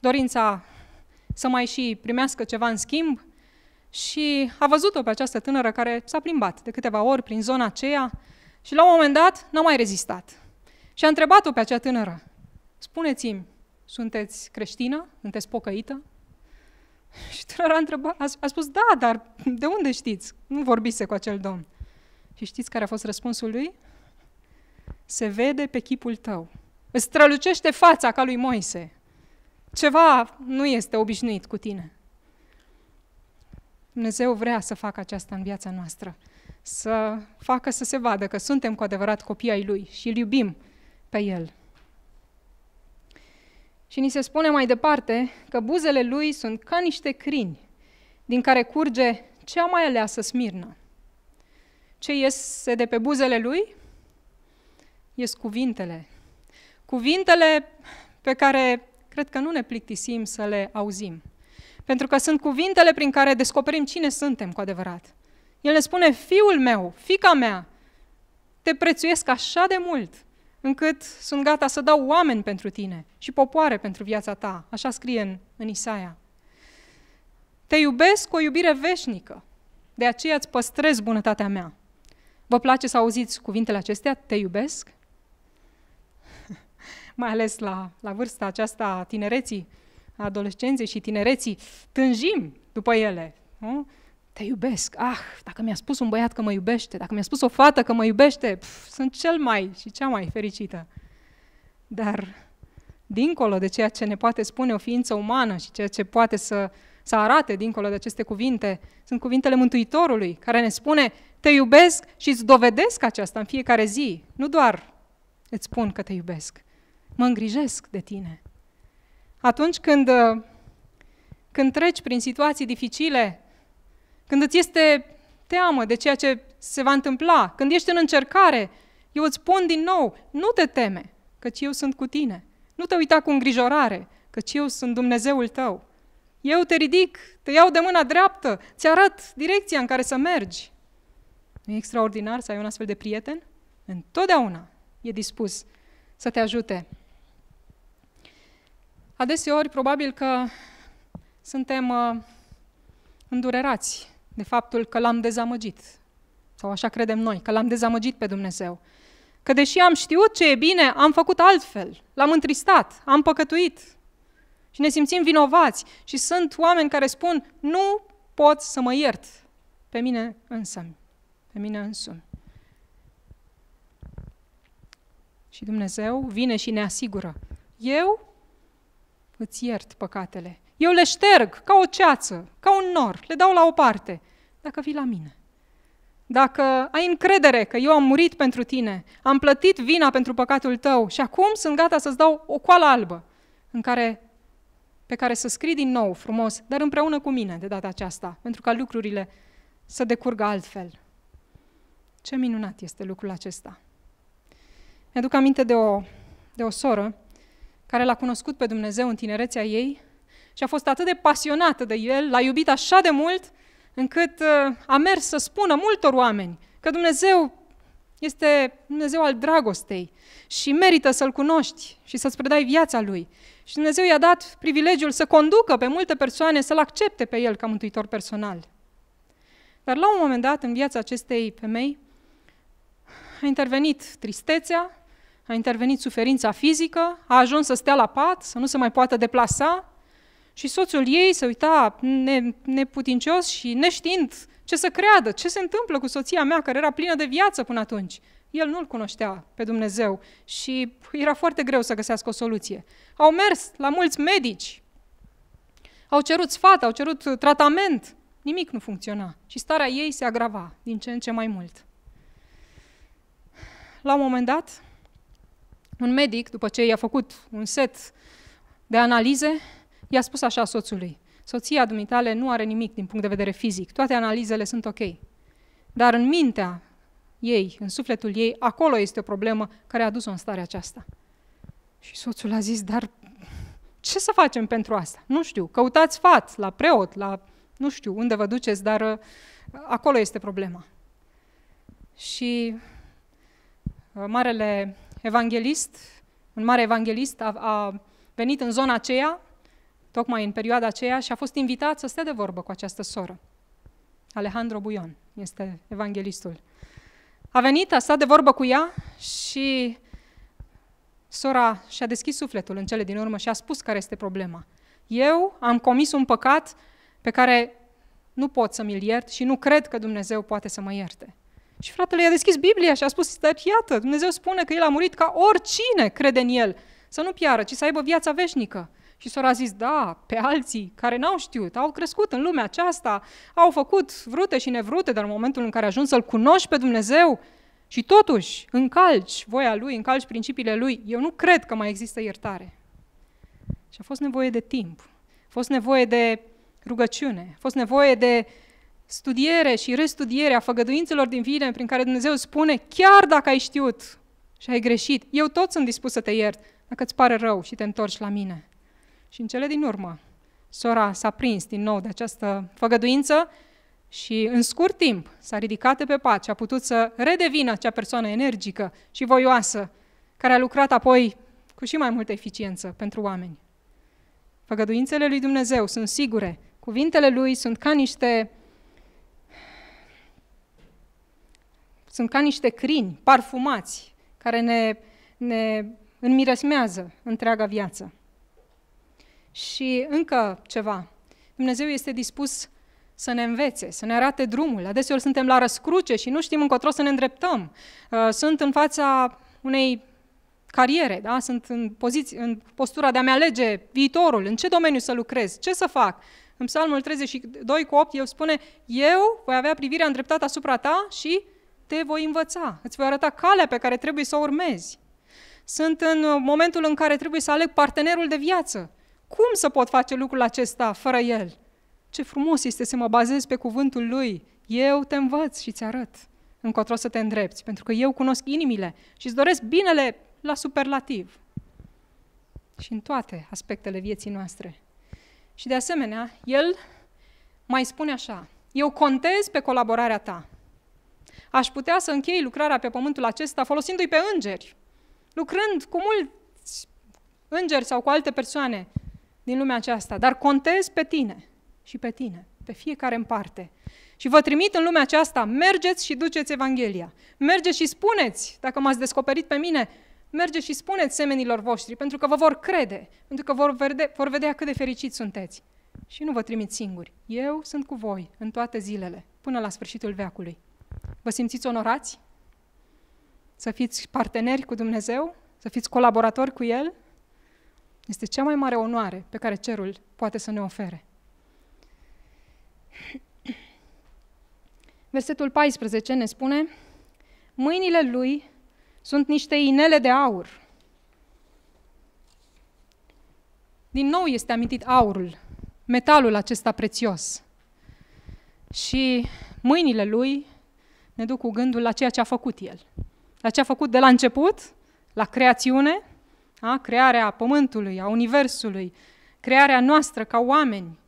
dorința să mai și primească ceva în schimb și a văzut-o pe această tânără care s-a plimbat de câteva ori prin zona aceea și la un moment dat n-a mai rezistat. Și a întrebat-o pe acea tânără, spuneți-mi, sunteți creștină? Sunteți pocăită? Și tânăra a întrebat, a, a spus, da, dar de unde știți? Nu vorbise cu acel domn. Și știți care a fost răspunsul lui? Se vede pe chipul tău. Îți strălucește fața ca lui Moise. Ceva nu este obișnuit cu tine. Dumnezeu vrea să facă aceasta în viața noastră. Să facă să se vadă că suntem cu adevărat copii ai Lui și îl iubim pe El. Și ni se spune mai departe că buzele lui sunt ca niște crini, din care curge cea mai aleasă smirnă. Ce iese de pe buzele lui? Ies cuvintele. Cuvintele pe care cred că nu ne plictisim să le auzim. Pentru că sunt cuvintele prin care descoperim cine suntem cu adevărat. El ne spune, fiul meu, fica mea, te prețuiesc așa de mult, încât sunt gata să dau oameni pentru tine și popoare pentru viața ta. Așa scrie în, în Isaia. Te iubesc cu o iubire veșnică, de aceea îți păstrez bunătatea mea. Vă place să auziți cuvintele acestea? Te iubesc? Mai ales la, la vârsta aceasta a tinereții, a adolescenței și tinereții, tânjim după ele. Nu? te iubesc. Ah, dacă mi-a spus un băiat că mă iubește, dacă mi-a spus o fată că mă iubește, pf, sunt cel mai și cea mai fericită. Dar, dincolo de ceea ce ne poate spune o ființă umană și ceea ce poate să, să arate dincolo de aceste cuvinte, sunt cuvintele Mântuitorului, care ne spune, te iubesc și îți dovedesc aceasta în fiecare zi. Nu doar îți spun că te iubesc, mă îngrijesc de tine. Atunci când, când treci prin situații dificile, când îți este teamă de ceea ce se va întâmpla, când ești în încercare, eu îți spun din nou, nu te teme, căci eu sunt cu tine. Nu te uita cu îngrijorare, căci eu sunt Dumnezeul tău. Eu te ridic, te iau de mâna dreaptă, ți arăt direcția în care să mergi. Nu e extraordinar să ai un astfel de prieten? Întotdeauna e dispus să te ajute. Adeseori, probabil că suntem uh, îndurerați de faptul că l-am dezamăgit. Sau așa credem noi, că l-am dezamăgit pe Dumnezeu. Că deși am știut ce e bine, am făcut altfel, l-am întristat, am păcătuit. Și ne simțim vinovați. Și sunt oameni care spun, nu pot să mă iert pe mine însă. pe mine însumi. Și Dumnezeu vine și ne asigură, eu îți iert păcatele. Eu le șterg ca o ceață, ca un nor, le dau la o parte dacă vii la mine. Dacă ai încredere că eu am murit pentru tine, am plătit vina pentru păcatul tău și acum sunt gata să-ți dau o coală albă în care, pe care să scrii din nou frumos, dar împreună cu mine de data aceasta, pentru ca lucrurile să decurgă altfel. Ce minunat este lucrul acesta! Mi-aduc aminte de o, de o soră care l-a cunoscut pe Dumnezeu în tinerețea ei și a fost atât de pasionată de el, l-a iubit așa de mult, încât uh, a mers să spună multor oameni că Dumnezeu este Dumnezeu al dragostei și merită să-L cunoști și să-ți predai viața Lui. Și Dumnezeu i-a dat privilegiul să conducă pe multe persoane să-L accepte pe El ca mântuitor personal. Dar la un moment dat în viața acestei femei a intervenit tristețea, a intervenit suferința fizică, a ajuns să stea la pat, să nu se mai poată deplasa, și soțul ei se uita ne, neputincios și neștiind ce să creadă, ce se întâmplă cu soția mea care era plină de viață până atunci. El nu-L cunoștea pe Dumnezeu și era foarte greu să găsească o soluție. Au mers la mulți medici, au cerut sfat, au cerut tratament, nimic nu funcționa și starea ei se agrava din ce în ce mai mult. La un moment dat, un medic, după ce i-a făcut un set de analize, I-a spus așa soțului, soția dumitale nu are nimic din punct de vedere fizic, toate analizele sunt ok. Dar în mintea ei, în sufletul ei, acolo este o problemă care a dus o în starea aceasta. Și soțul a zis, dar ce să facem pentru asta? Nu știu, căutați fat la preot, la nu știu unde vă duceți, dar uh, acolo este problema. Și uh, marele evanghelist, un mare evanghelist a, a venit în zona aceea tocmai în perioada aceea și a fost invitat să stea de vorbă cu această soră. Alejandro Buion este evanghelistul. A venit, a stat de vorbă cu ea și sora și-a deschis sufletul în cele din urmă și a spus care este problema. Eu am comis un păcat pe care nu pot să mi-l iert și nu cred că Dumnezeu poate să mă ierte. Și fratele i-a deschis Biblia și a spus, dar iată, Dumnezeu spune că el a murit ca oricine crede în el, să nu piară, ci să aibă viața veșnică. Și sora a zis, da, pe alții care n-au știut, au crescut în lumea aceasta, au făcut vrute și nevrute, dar în momentul în care ajungi să-L cunoști pe Dumnezeu și totuși încalci voia Lui, încalci principiile Lui, eu nu cred că mai există iertare. Și a fost nevoie de timp, a fost nevoie de rugăciune, a fost nevoie de studiere și restudiere a făgăduințelor din vine prin care Dumnezeu spune, chiar dacă ai știut și ai greșit, eu tot sunt dispus să te iert, dacă îți pare rău și te întorci la mine. Și în cele din urmă, sora s-a prins din nou de această făgăduință și în scurt timp s-a ridicat pe pat și a putut să redevină acea persoană energică și voioasă, care a lucrat apoi cu și mai multă eficiență pentru oameni. Făgăduințele lui Dumnezeu sunt sigure, cuvintele lui sunt ca niște sunt ca niște crini parfumați care ne, ne înmiresmează întreaga viață. Și încă ceva. Dumnezeu este dispus să ne învețe, să ne arate drumul. Adeseori suntem la răscruce și nu știm încotro să ne îndreptăm. Uh, sunt în fața unei cariere, da? sunt în, poziție, în postura de a-mi alege viitorul, în ce domeniu să lucrez, ce să fac. În Psalmul 32 cu 8, el spune, eu voi avea privirea îndreptată asupra ta și te voi învăța, îți voi arăta calea pe care trebuie să o urmezi. Sunt în uh, momentul în care trebuie să aleg partenerul de viață. Cum să pot face lucrul acesta fără El? Ce frumos este să mă bazez pe cuvântul Lui. Eu te învăț și ți arăt încotro să te îndrepți, pentru că eu cunosc inimile și îți doresc binele la superlativ. Și în toate aspectele vieții noastre. Și de asemenea, el mai spune așa, eu contez pe colaborarea ta. Aș putea să închei lucrarea pe pământul acesta folosindu-i pe îngeri, lucrând cu mulți îngeri sau cu alte persoane din lumea aceasta, dar contez pe tine și pe tine, pe fiecare în parte. Și vă trimit în lumea aceasta, mergeți și duceți Evanghelia. Mergeți și spuneți, dacă m-ați descoperit pe mine, mergeți și spuneți semenilor voștri, pentru că vă vor crede, pentru că vor, verde, vor vedea cât de fericiți sunteți. Și nu vă trimit singuri. Eu sunt cu voi în toate zilele, până la sfârșitul veacului. Vă simțiți onorați? Să fiți parteneri cu Dumnezeu? Să fiți colaboratori cu El? Este cea mai mare onoare pe care cerul poate să ne ofere. Versetul 14 ne spune, mâinile lui sunt niște inele de aur. Din nou este amintit aurul, metalul acesta prețios. Și mâinile lui ne duc cu gândul la ceea ce a făcut el. La ce a făcut de la început, la creațiune, a? crearea pământului, a universului, crearea noastră ca oameni,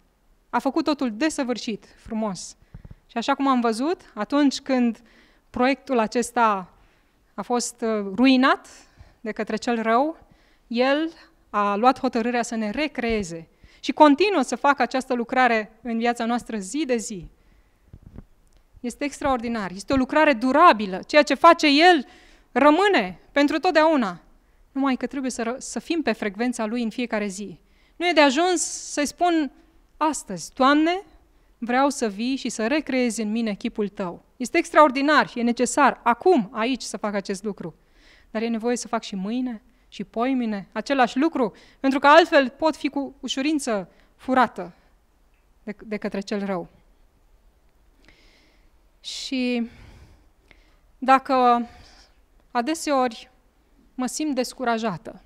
a făcut totul desăvârșit, frumos. Și așa cum am văzut, atunci când proiectul acesta a fost uh, ruinat de către cel rău, el a luat hotărârea să ne recreeze și continuă să facă această lucrare în viața noastră zi de zi. Este extraordinar, este o lucrare durabilă. Ceea ce face el rămâne pentru totdeauna numai că trebuie să, să fim pe frecvența Lui în fiecare zi. Nu e de ajuns să-i spun astăzi, Doamne, vreau să vii și să recreezi în mine chipul Tău. Este extraordinar și e necesar acum, aici, să fac acest lucru. Dar e nevoie să fac și mâine și poimine același lucru, pentru că altfel pot fi cu ușurință furată de, de către cel rău. Și dacă adeseori mă simt descurajată.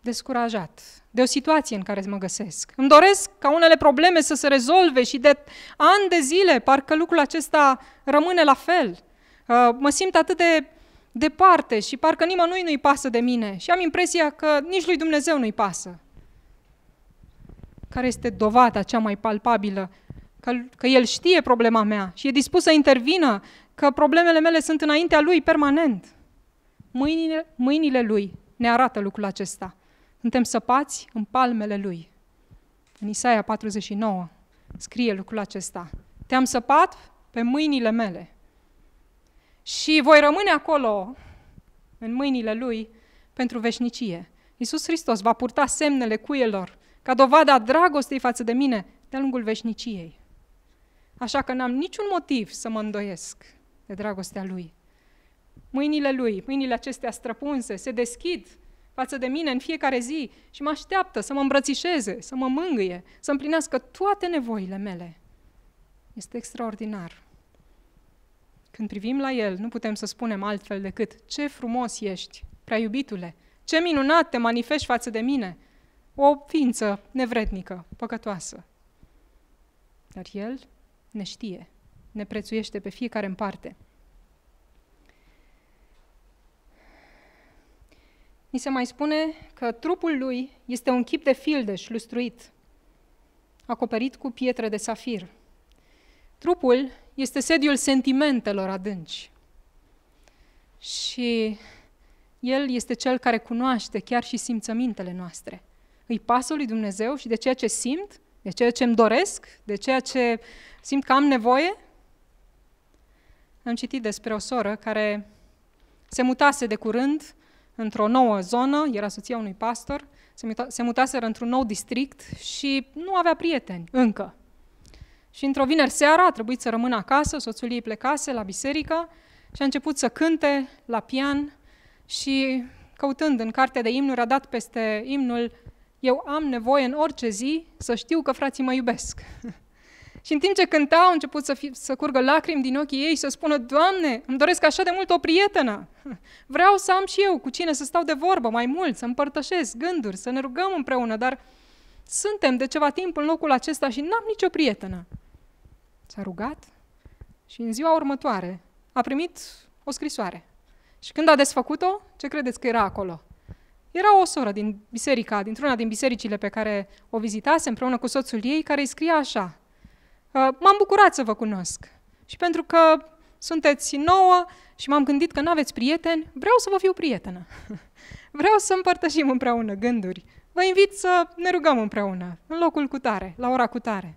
Descurajat de o situație în care mă găsesc. Îmi doresc ca unele probleme să se rezolve și de ani de zile parcă lucrul acesta rămâne la fel. Uh, mă simt atât de departe și parcă nimănui nu-i pasă de mine și am impresia că nici lui Dumnezeu nu-i pasă. Care este dovada cea mai palpabilă că, că El știe problema mea și e dispus să intervină, că problemele mele sunt înaintea Lui permanent. Mâinile, mâinile lui ne arată lucrul acesta. Suntem săpați în palmele lui. În Isaia 49 scrie lucrul acesta. Te-am săpat pe mâinile mele. Și voi rămâne acolo, în mâinile lui, pentru veșnicie. Iisus Hristos va purta semnele cuielor ca dovada dragostei față de mine de-a lungul veșniciei. Așa că n-am niciun motiv să mă îndoiesc de dragostea lui mâinile lui, mâinile acestea străpunse, se deschid față de mine în fiecare zi și mă așteaptă să mă îmbrățișeze, să mă mângâie, să împlinească toate nevoile mele. Este extraordinar. Când privim la el, nu putem să spunem altfel decât ce frumos ești, prea iubitule, ce minunat te manifesti față de mine, o ființă nevrednică, păcătoasă. Dar el ne știe, ne prețuiește pe fiecare în parte. ni se mai spune că trupul lui este un chip de fildeș lustruit, acoperit cu pietre de safir. Trupul este sediul sentimentelor adânci. Și el este cel care cunoaște chiar și simțămintele noastre. Îi pasă lui Dumnezeu și de ceea ce simt, de ceea ce îmi doresc, de ceea ce simt că am nevoie. Am citit despre o soră care se mutase de curând într-o nouă zonă, era soția unui pastor, se, muta, se mutaseră într-un nou district și nu avea prieteni încă. Și într-o vineri seara a trebuit să rămână acasă, soțul ei plecase la biserică și a început să cânte la pian și căutând în carte de imnuri a dat peste imnul Eu am nevoie în orice zi să știu că frații mă iubesc. Și în timp ce cântau, au început să, fi, să curgă lacrimi din ochii ei și să spună, Doamne, îmi doresc așa de mult o prietenă. Vreau să am și eu cu cine să stau de vorbă mai mult, să împărtășesc gânduri, să ne rugăm împreună, dar suntem de ceva timp în locul acesta și n-am nicio prietenă. S-a rugat și în ziua următoare a primit o scrisoare. Și când a desfăcut-o, ce credeți că era acolo? Era o soră din biserica, dintr-una din bisericile pe care o vizitase împreună cu soțul ei, care îi scria așa. Uh, m-am bucurat să vă cunosc. Și pentru că sunteți nouă și m-am gândit că nu aveți prieteni, vreau să vă fiu prietenă. Vreau să împărtășim împreună gânduri. Vă invit să ne rugăm împreună, în locul cu tare, la ora cu tare.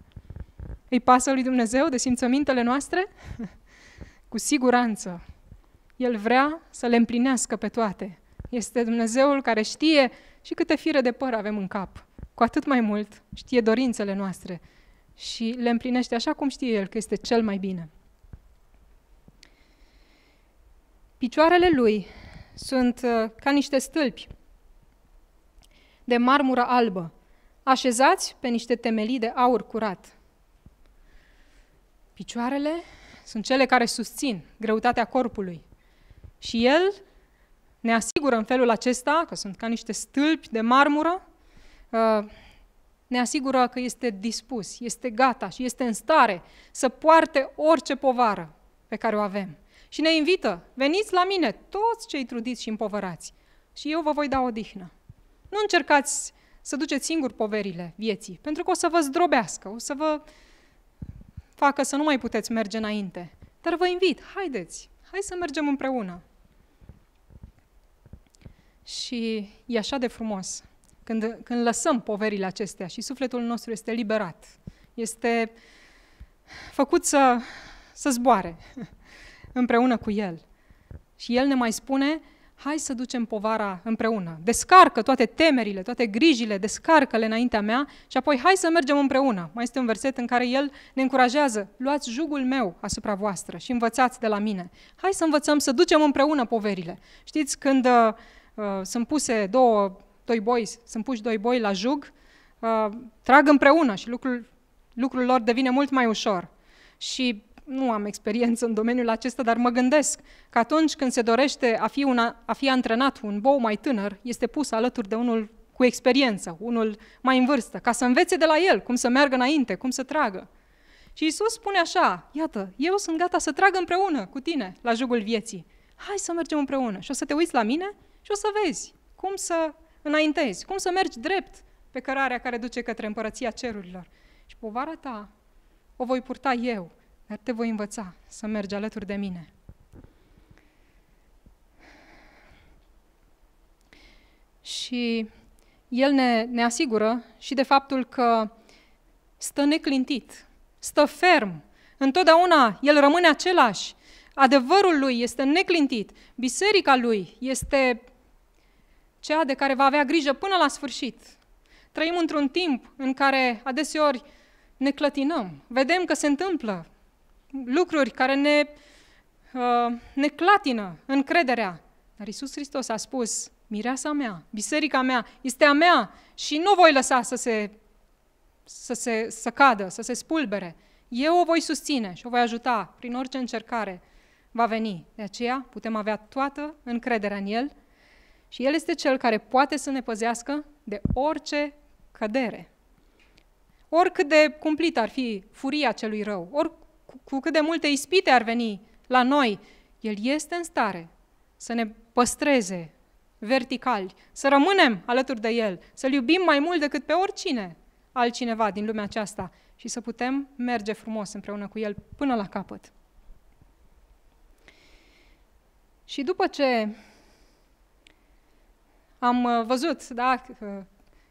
Îi pasă lui Dumnezeu de simțămintele noastre? Cu siguranță. El vrea să le împlinească pe toate. Este Dumnezeul care știe și câte fire de păr avem în cap. Cu atât mai mult știe dorințele noastre și le împlinește așa cum știe el că este cel mai bine. Picioarele lui sunt uh, ca niște stâlpi de marmură albă, așezați pe niște temelii de aur curat. Picioarele sunt cele care susțin greutatea corpului și el ne asigură în felul acesta că sunt ca niște stâlpi de marmură uh, ne asigură că este dispus, este gata și este în stare să poarte orice povară pe care o avem. Și ne invită, veniți la mine, toți cei trudiți și împovărați, și eu vă voi da o dihnă. Nu încercați să duceți singur poverile vieții, pentru că o să vă zdrobească, o să vă facă să nu mai puteți merge înainte. Dar vă invit, haideți, hai să mergem împreună. Și e așa de frumos când, când lăsăm poverile acestea și sufletul nostru este liberat, este făcut să, să zboare împreună cu El. Și El ne mai spune, hai să ducem povara împreună. Descarcă toate temerile, toate grijile, descarcă-le înaintea mea și apoi hai să mergem împreună. Mai este un verset în care el ne încurajează, luați jugul meu asupra voastră și învățați de la mine. Hai să învățăm să ducem împreună poverile. Știți, când uh, uh sunt puse două doi boi, sunt puși doi boi la jug, uh, trag împreună și lucrul, lucrul lor devine mult mai ușor. Și nu am experiență în domeniul acesta, dar mă gândesc că atunci când se dorește a fi, una, a fi antrenat un bou mai tânăr, este pus alături de unul cu experiență, unul mai în vârstă, ca să învețe de la el cum să meargă înainte, cum să tragă. Și Isus spune așa, iată, eu sunt gata să trag împreună cu tine la jugul vieții. Hai să mergem împreună și o să te uiți la mine și o să vezi cum să înaintezi, cum să mergi drept pe cărarea care duce către împărăția cerurilor. Și povara ta o voi purta eu, dar te voi învăța să mergi alături de mine. Și el ne, ne asigură și de faptul că stă neclintit, stă ferm, întotdeauna el rămâne același, adevărul lui este neclintit, biserica lui este cea de care va avea grijă până la sfârșit. Trăim într-un timp în care adeseori ne clătinăm, vedem că se întâmplă lucruri care ne, uh, ne clatină încrederea. Dar Isus Hristos a spus, mireasa mea, biserica mea, este a mea și nu voi lăsa să se, să se să cadă, să se spulbere. Eu o voi susține și o voi ajuta prin orice încercare va veni. De aceea putem avea toată încrederea în El și El este Cel care poate să ne păzească de orice cădere. Oricât de cumplit ar fi furia celui rău, ori cu cât de multe ispite ar veni la noi, El este în stare să ne păstreze verticali, să rămânem alături de El, să-L iubim mai mult decât pe oricine altcineva din lumea aceasta și să putem merge frumos împreună cu El până la capăt. Și după ce am uh, văzut, da, uh,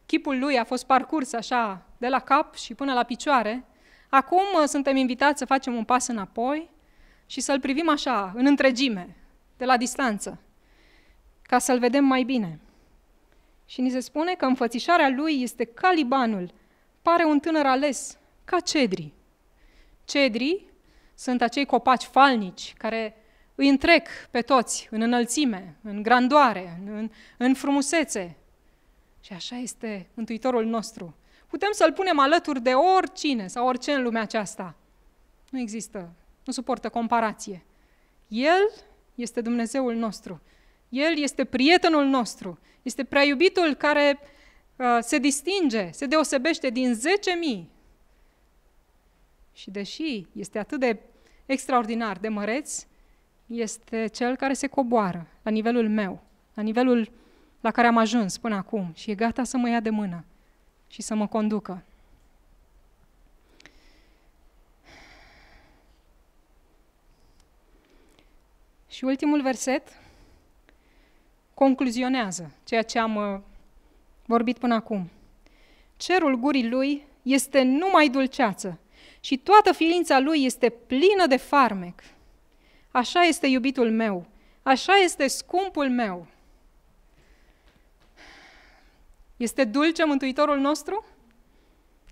chipul lui a fost parcurs așa, de la cap și până la picioare. Acum uh, suntem invitați să facem un pas înapoi și să-l privim așa, în întregime, de la distanță, ca să-l vedem mai bine. Și ni se spune că înfățișarea lui este Calibanul. pare un tânăr ales, ca cedrii. Cedrii sunt acei copaci falnici care îi întrec pe toți în înălțime, în grandoare, în, în frumusețe. Și așa este Mântuitorul nostru. Putem să-L punem alături de oricine sau orice în lumea aceasta. Nu există, nu suportă comparație. El este Dumnezeul nostru. El este prietenul nostru. Este prea iubitul care uh, se distinge, se deosebește din zece mii. Și deși este atât de extraordinar de măreți, este cel care se coboară la nivelul meu, la nivelul la care am ajuns până acum și e gata să mă ia de mână și să mă conducă. Și ultimul verset concluzionează ceea ce am uh, vorbit până acum. Cerul gurii lui este numai dulceață și toată ființa lui este plină de farmec. Așa este iubitul meu. Așa este scumpul meu. Este dulce Mântuitorul nostru?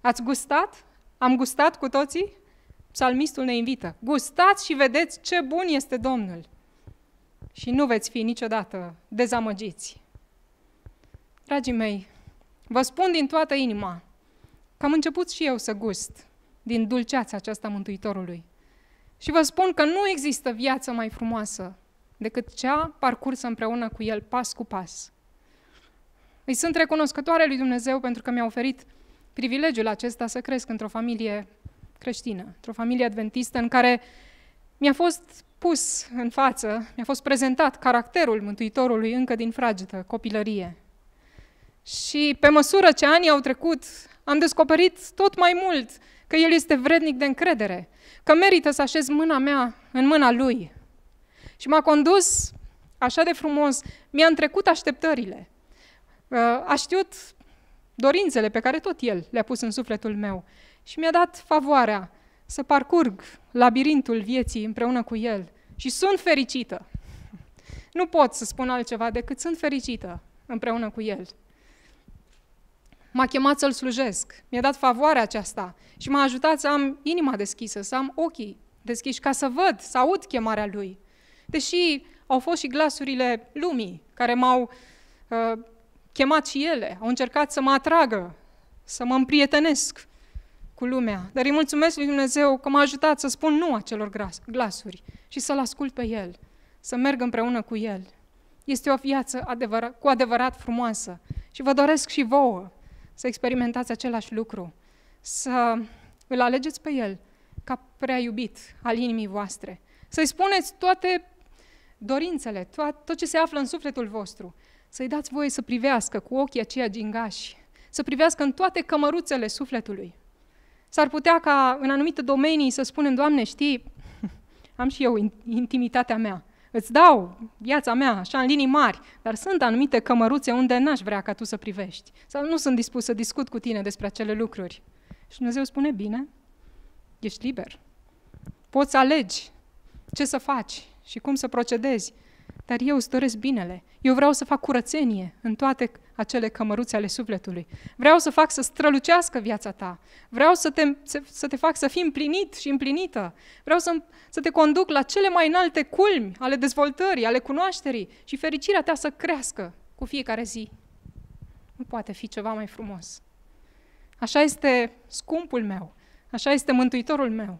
Ați gustat? Am gustat cu toții? Psalmistul ne invită. Gustați și vedeți ce bun este Domnul. Și nu veți fi niciodată dezamăgiți. Dragii mei, vă spun din toată inima că am început și eu să gust din dulceața aceasta Mântuitorului. Și vă spun că nu există viață mai frumoasă decât cea parcursă împreună cu El pas cu pas. Îi sunt recunoscătoare lui Dumnezeu pentru că mi-a oferit privilegiul acesta să cresc într-o familie creștină, într-o familie adventistă în care mi-a fost pus în față, mi-a fost prezentat caracterul Mântuitorului încă din fragedă, copilărie. Și pe măsură ce anii au trecut, am descoperit tot mai mult uh, că El este vrednic de încredere, că merită să așez mâna mea în mâna Lui. Și m-a condus așa de frumos, mi-a întrecut așteptările, uh, a știut dorințele pe care tot El le-a pus în sufletul meu și mi-a dat favoarea să parcurg labirintul vieții împreună cu El și sunt fericită. Nu pot să spun altceva decât sunt fericită împreună cu El m-a chemat să-L slujesc, mi-a dat favoarea aceasta și m-a ajutat să am inima deschisă, să am ochii deschiși ca să văd, să aud chemarea Lui. Deși au fost și glasurile lumii care m-au uh, chemat și ele, au încercat să mă atragă, să mă împrietenesc cu lumea. Dar îi mulțumesc lui Dumnezeu că m-a ajutat să spun nu acelor glasuri și să-L ascult pe El, să merg împreună cu El. Este o viață adevărat, cu adevărat frumoasă și vă doresc și vouă să experimentați același lucru, să îl alegeți pe El ca prea iubit al inimii voastre, să-i spuneți toate dorințele, tot, tot ce se află în sufletul vostru, să-i dați voie să privească cu ochii aceia gingași, să privească în toate cămăruțele sufletului. S-ar putea ca în anumite domenii să spunem, Doamne, știi, am și eu intimitatea mea, Îți dau viața mea, așa, în linii mari, dar sunt anumite cămăruțe unde n-aș vrea ca tu să privești. Sau nu sunt dispus să discut cu tine despre acele lucruri. Și Dumnezeu spune, bine, ești liber. Poți alegi ce să faci și cum să procedezi. Dar eu îți doresc binele. Eu vreau să fac curățenie în toate acele cămăruțe ale sufletului. Vreau să fac să strălucească viața ta. Vreau să te, să te fac să fii împlinit și împlinită. Vreau să, să te conduc la cele mai înalte culmi ale dezvoltării, ale cunoașterii și fericirea ta să crească cu fiecare zi. Nu poate fi ceva mai frumos. Așa este scumpul meu, așa este mântuitorul meu,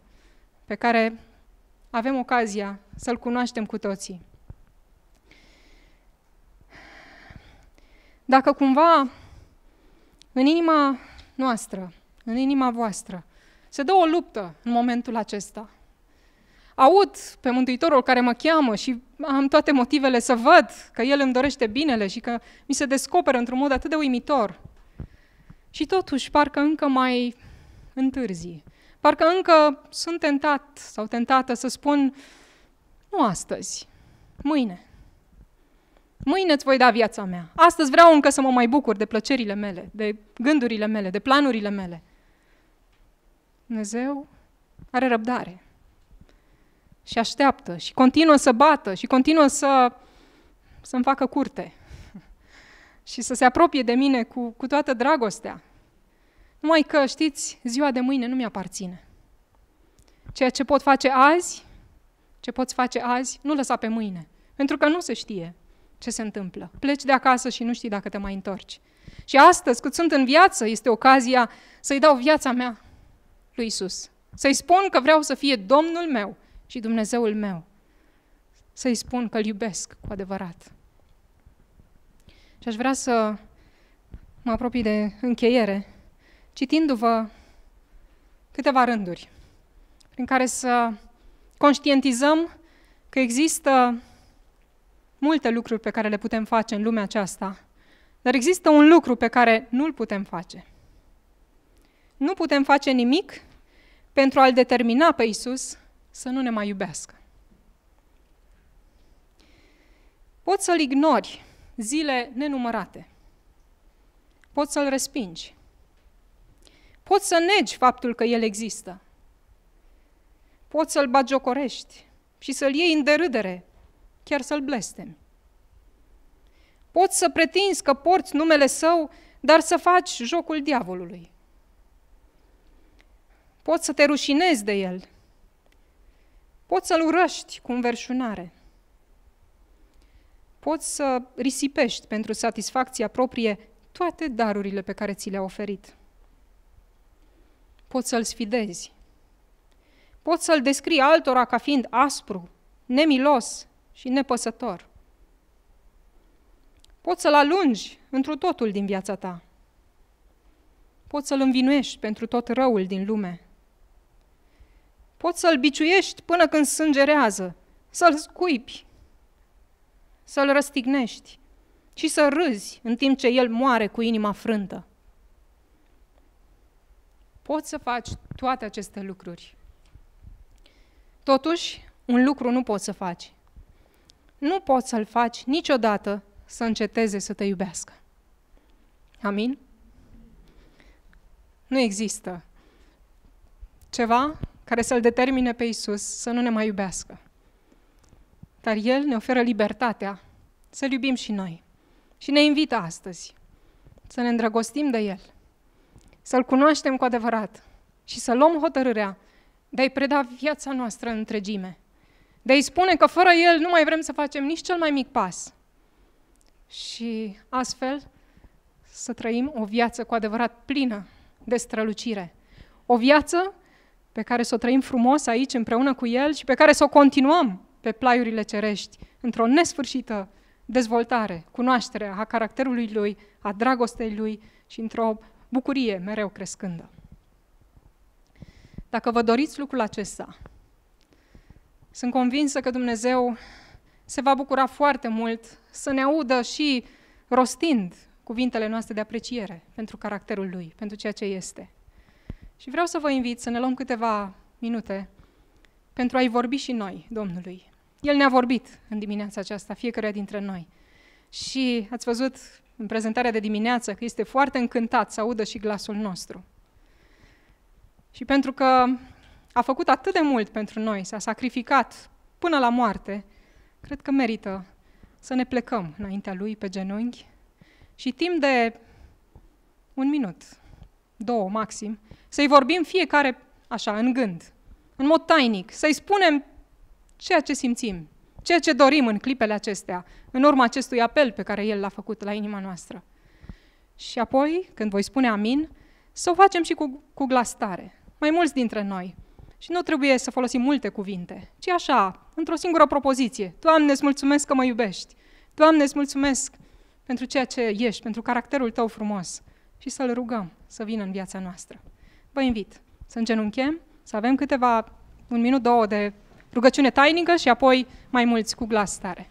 pe care avem ocazia să-l cunoaștem cu toții. Dacă cumva în inima noastră, în inima voastră, se dă o luptă în momentul acesta. Aud pe Mântuitorul care mă cheamă și am toate motivele să văd că El îmi dorește binele și că mi se descoperă într-un mod atât de uimitor. Și totuși, parcă încă mai întârzi. Parcă încă sunt tentat sau tentată să spun, nu astăzi, mâine. Mâine îți voi da viața mea. Astăzi vreau încă să mă mai bucur de plăcerile mele, de gândurile mele, de planurile mele. Dumnezeu are răbdare și așteaptă și continuă să bată și continuă să să-mi facă curte și să se apropie de mine cu, cu toată dragostea. Numai că, știți, ziua de mâine nu mi-aparține. Ceea ce pot face azi, ce poți face azi, nu lăsa pe mâine, pentru că nu se știe ce se întâmplă. Pleci de acasă și nu știi dacă te mai întorci. Și astăzi, cât sunt în viață, este ocazia să-i dau viața mea lui Isus. Să-i spun că vreau să fie Domnul meu și Dumnezeul meu. Să-i spun că l iubesc cu adevărat. Și aș vrea să mă apropii de încheiere, citindu-vă câteva rânduri prin care să conștientizăm că există multe lucruri pe care le putem face în lumea aceasta, dar există un lucru pe care nu-l putem face. Nu putem face nimic pentru a-L determina pe Isus să nu ne mai iubească. Poți să-L ignori zile nenumărate. Poți să-L respingi. Poți să negi faptul că El există. Poți să-L bagiocorești și să-L iei în derâdere chiar să-l blestemi. Poți să pretinzi că porți numele său, dar să faci jocul diavolului. Poți să te rușinezi de el. Poți să-l urăști cu înverșunare. Poți să risipești pentru satisfacția proprie toate darurile pe care ți le-a oferit. Poți să-l sfidezi. Poți să-l descrii altora ca fiind aspru, nemilos, și nepăsător. Poți să-l alungi întru totul din viața ta. Poți să-l învinuiești pentru tot răul din lume. Poți să-l biciuiești până când sângerează, să-l scuipi, să-l răstignești și să râzi în timp ce el moare cu inima frântă. Poți să faci toate aceste lucruri. Totuși, un lucru nu poți să faci nu poți să-l faci niciodată să înceteze să te iubească. Amin? Nu există ceva care să-l determine pe Isus să nu ne mai iubească. Dar El ne oferă libertatea să-L iubim și noi. Și ne invită astăzi să ne îndrăgostim de El, să-L cunoaștem cu adevărat și să luăm hotărârea de a-i preda viața noastră în întregime de a-i spune că fără El nu mai vrem să facem nici cel mai mic pas. Și astfel să trăim o viață cu adevărat plină de strălucire. O viață pe care să o trăim frumos aici împreună cu El și pe care să o continuăm pe plaiurile cerești, într-o nesfârșită dezvoltare, cunoaștere a caracterului Lui, a dragostei Lui și într-o bucurie mereu crescândă. Dacă vă doriți lucrul acesta, sunt convinsă că Dumnezeu se va bucura foarte mult să ne audă și rostind cuvintele noastre de apreciere pentru caracterul Lui, pentru ceea ce este. Și vreau să vă invit să ne luăm câteva minute pentru a-i vorbi și noi Domnului. El ne-a vorbit în dimineața aceasta, fiecare dintre noi. Și ați văzut în prezentarea de dimineață că este foarte încântat să audă și glasul nostru. Și pentru că a făcut atât de mult pentru noi, s-a sacrificat până la moarte, cred că merită să ne plecăm înaintea lui pe genunchi și timp de un minut, două maxim, să-i vorbim fiecare așa, în gând, în mod tainic, să-i spunem ceea ce simțim, ceea ce dorim în clipele acestea, în urma acestui apel pe care El l-a făcut la inima noastră. Și apoi, când voi spune amin, să o facem și cu, cu glas tare. Mai mulți dintre noi și nu trebuie să folosim multe cuvinte, ci așa, într-o singură propoziție. Doamne, îți mulțumesc că mă iubești. Doamne, îți mulțumesc pentru ceea ce ești, pentru caracterul tău frumos. Și să-L rugăm să vină în viața noastră. Vă invit să îngenunchem, să avem câteva, un minut, două de rugăciune tainică și apoi mai mulți cu glas tare.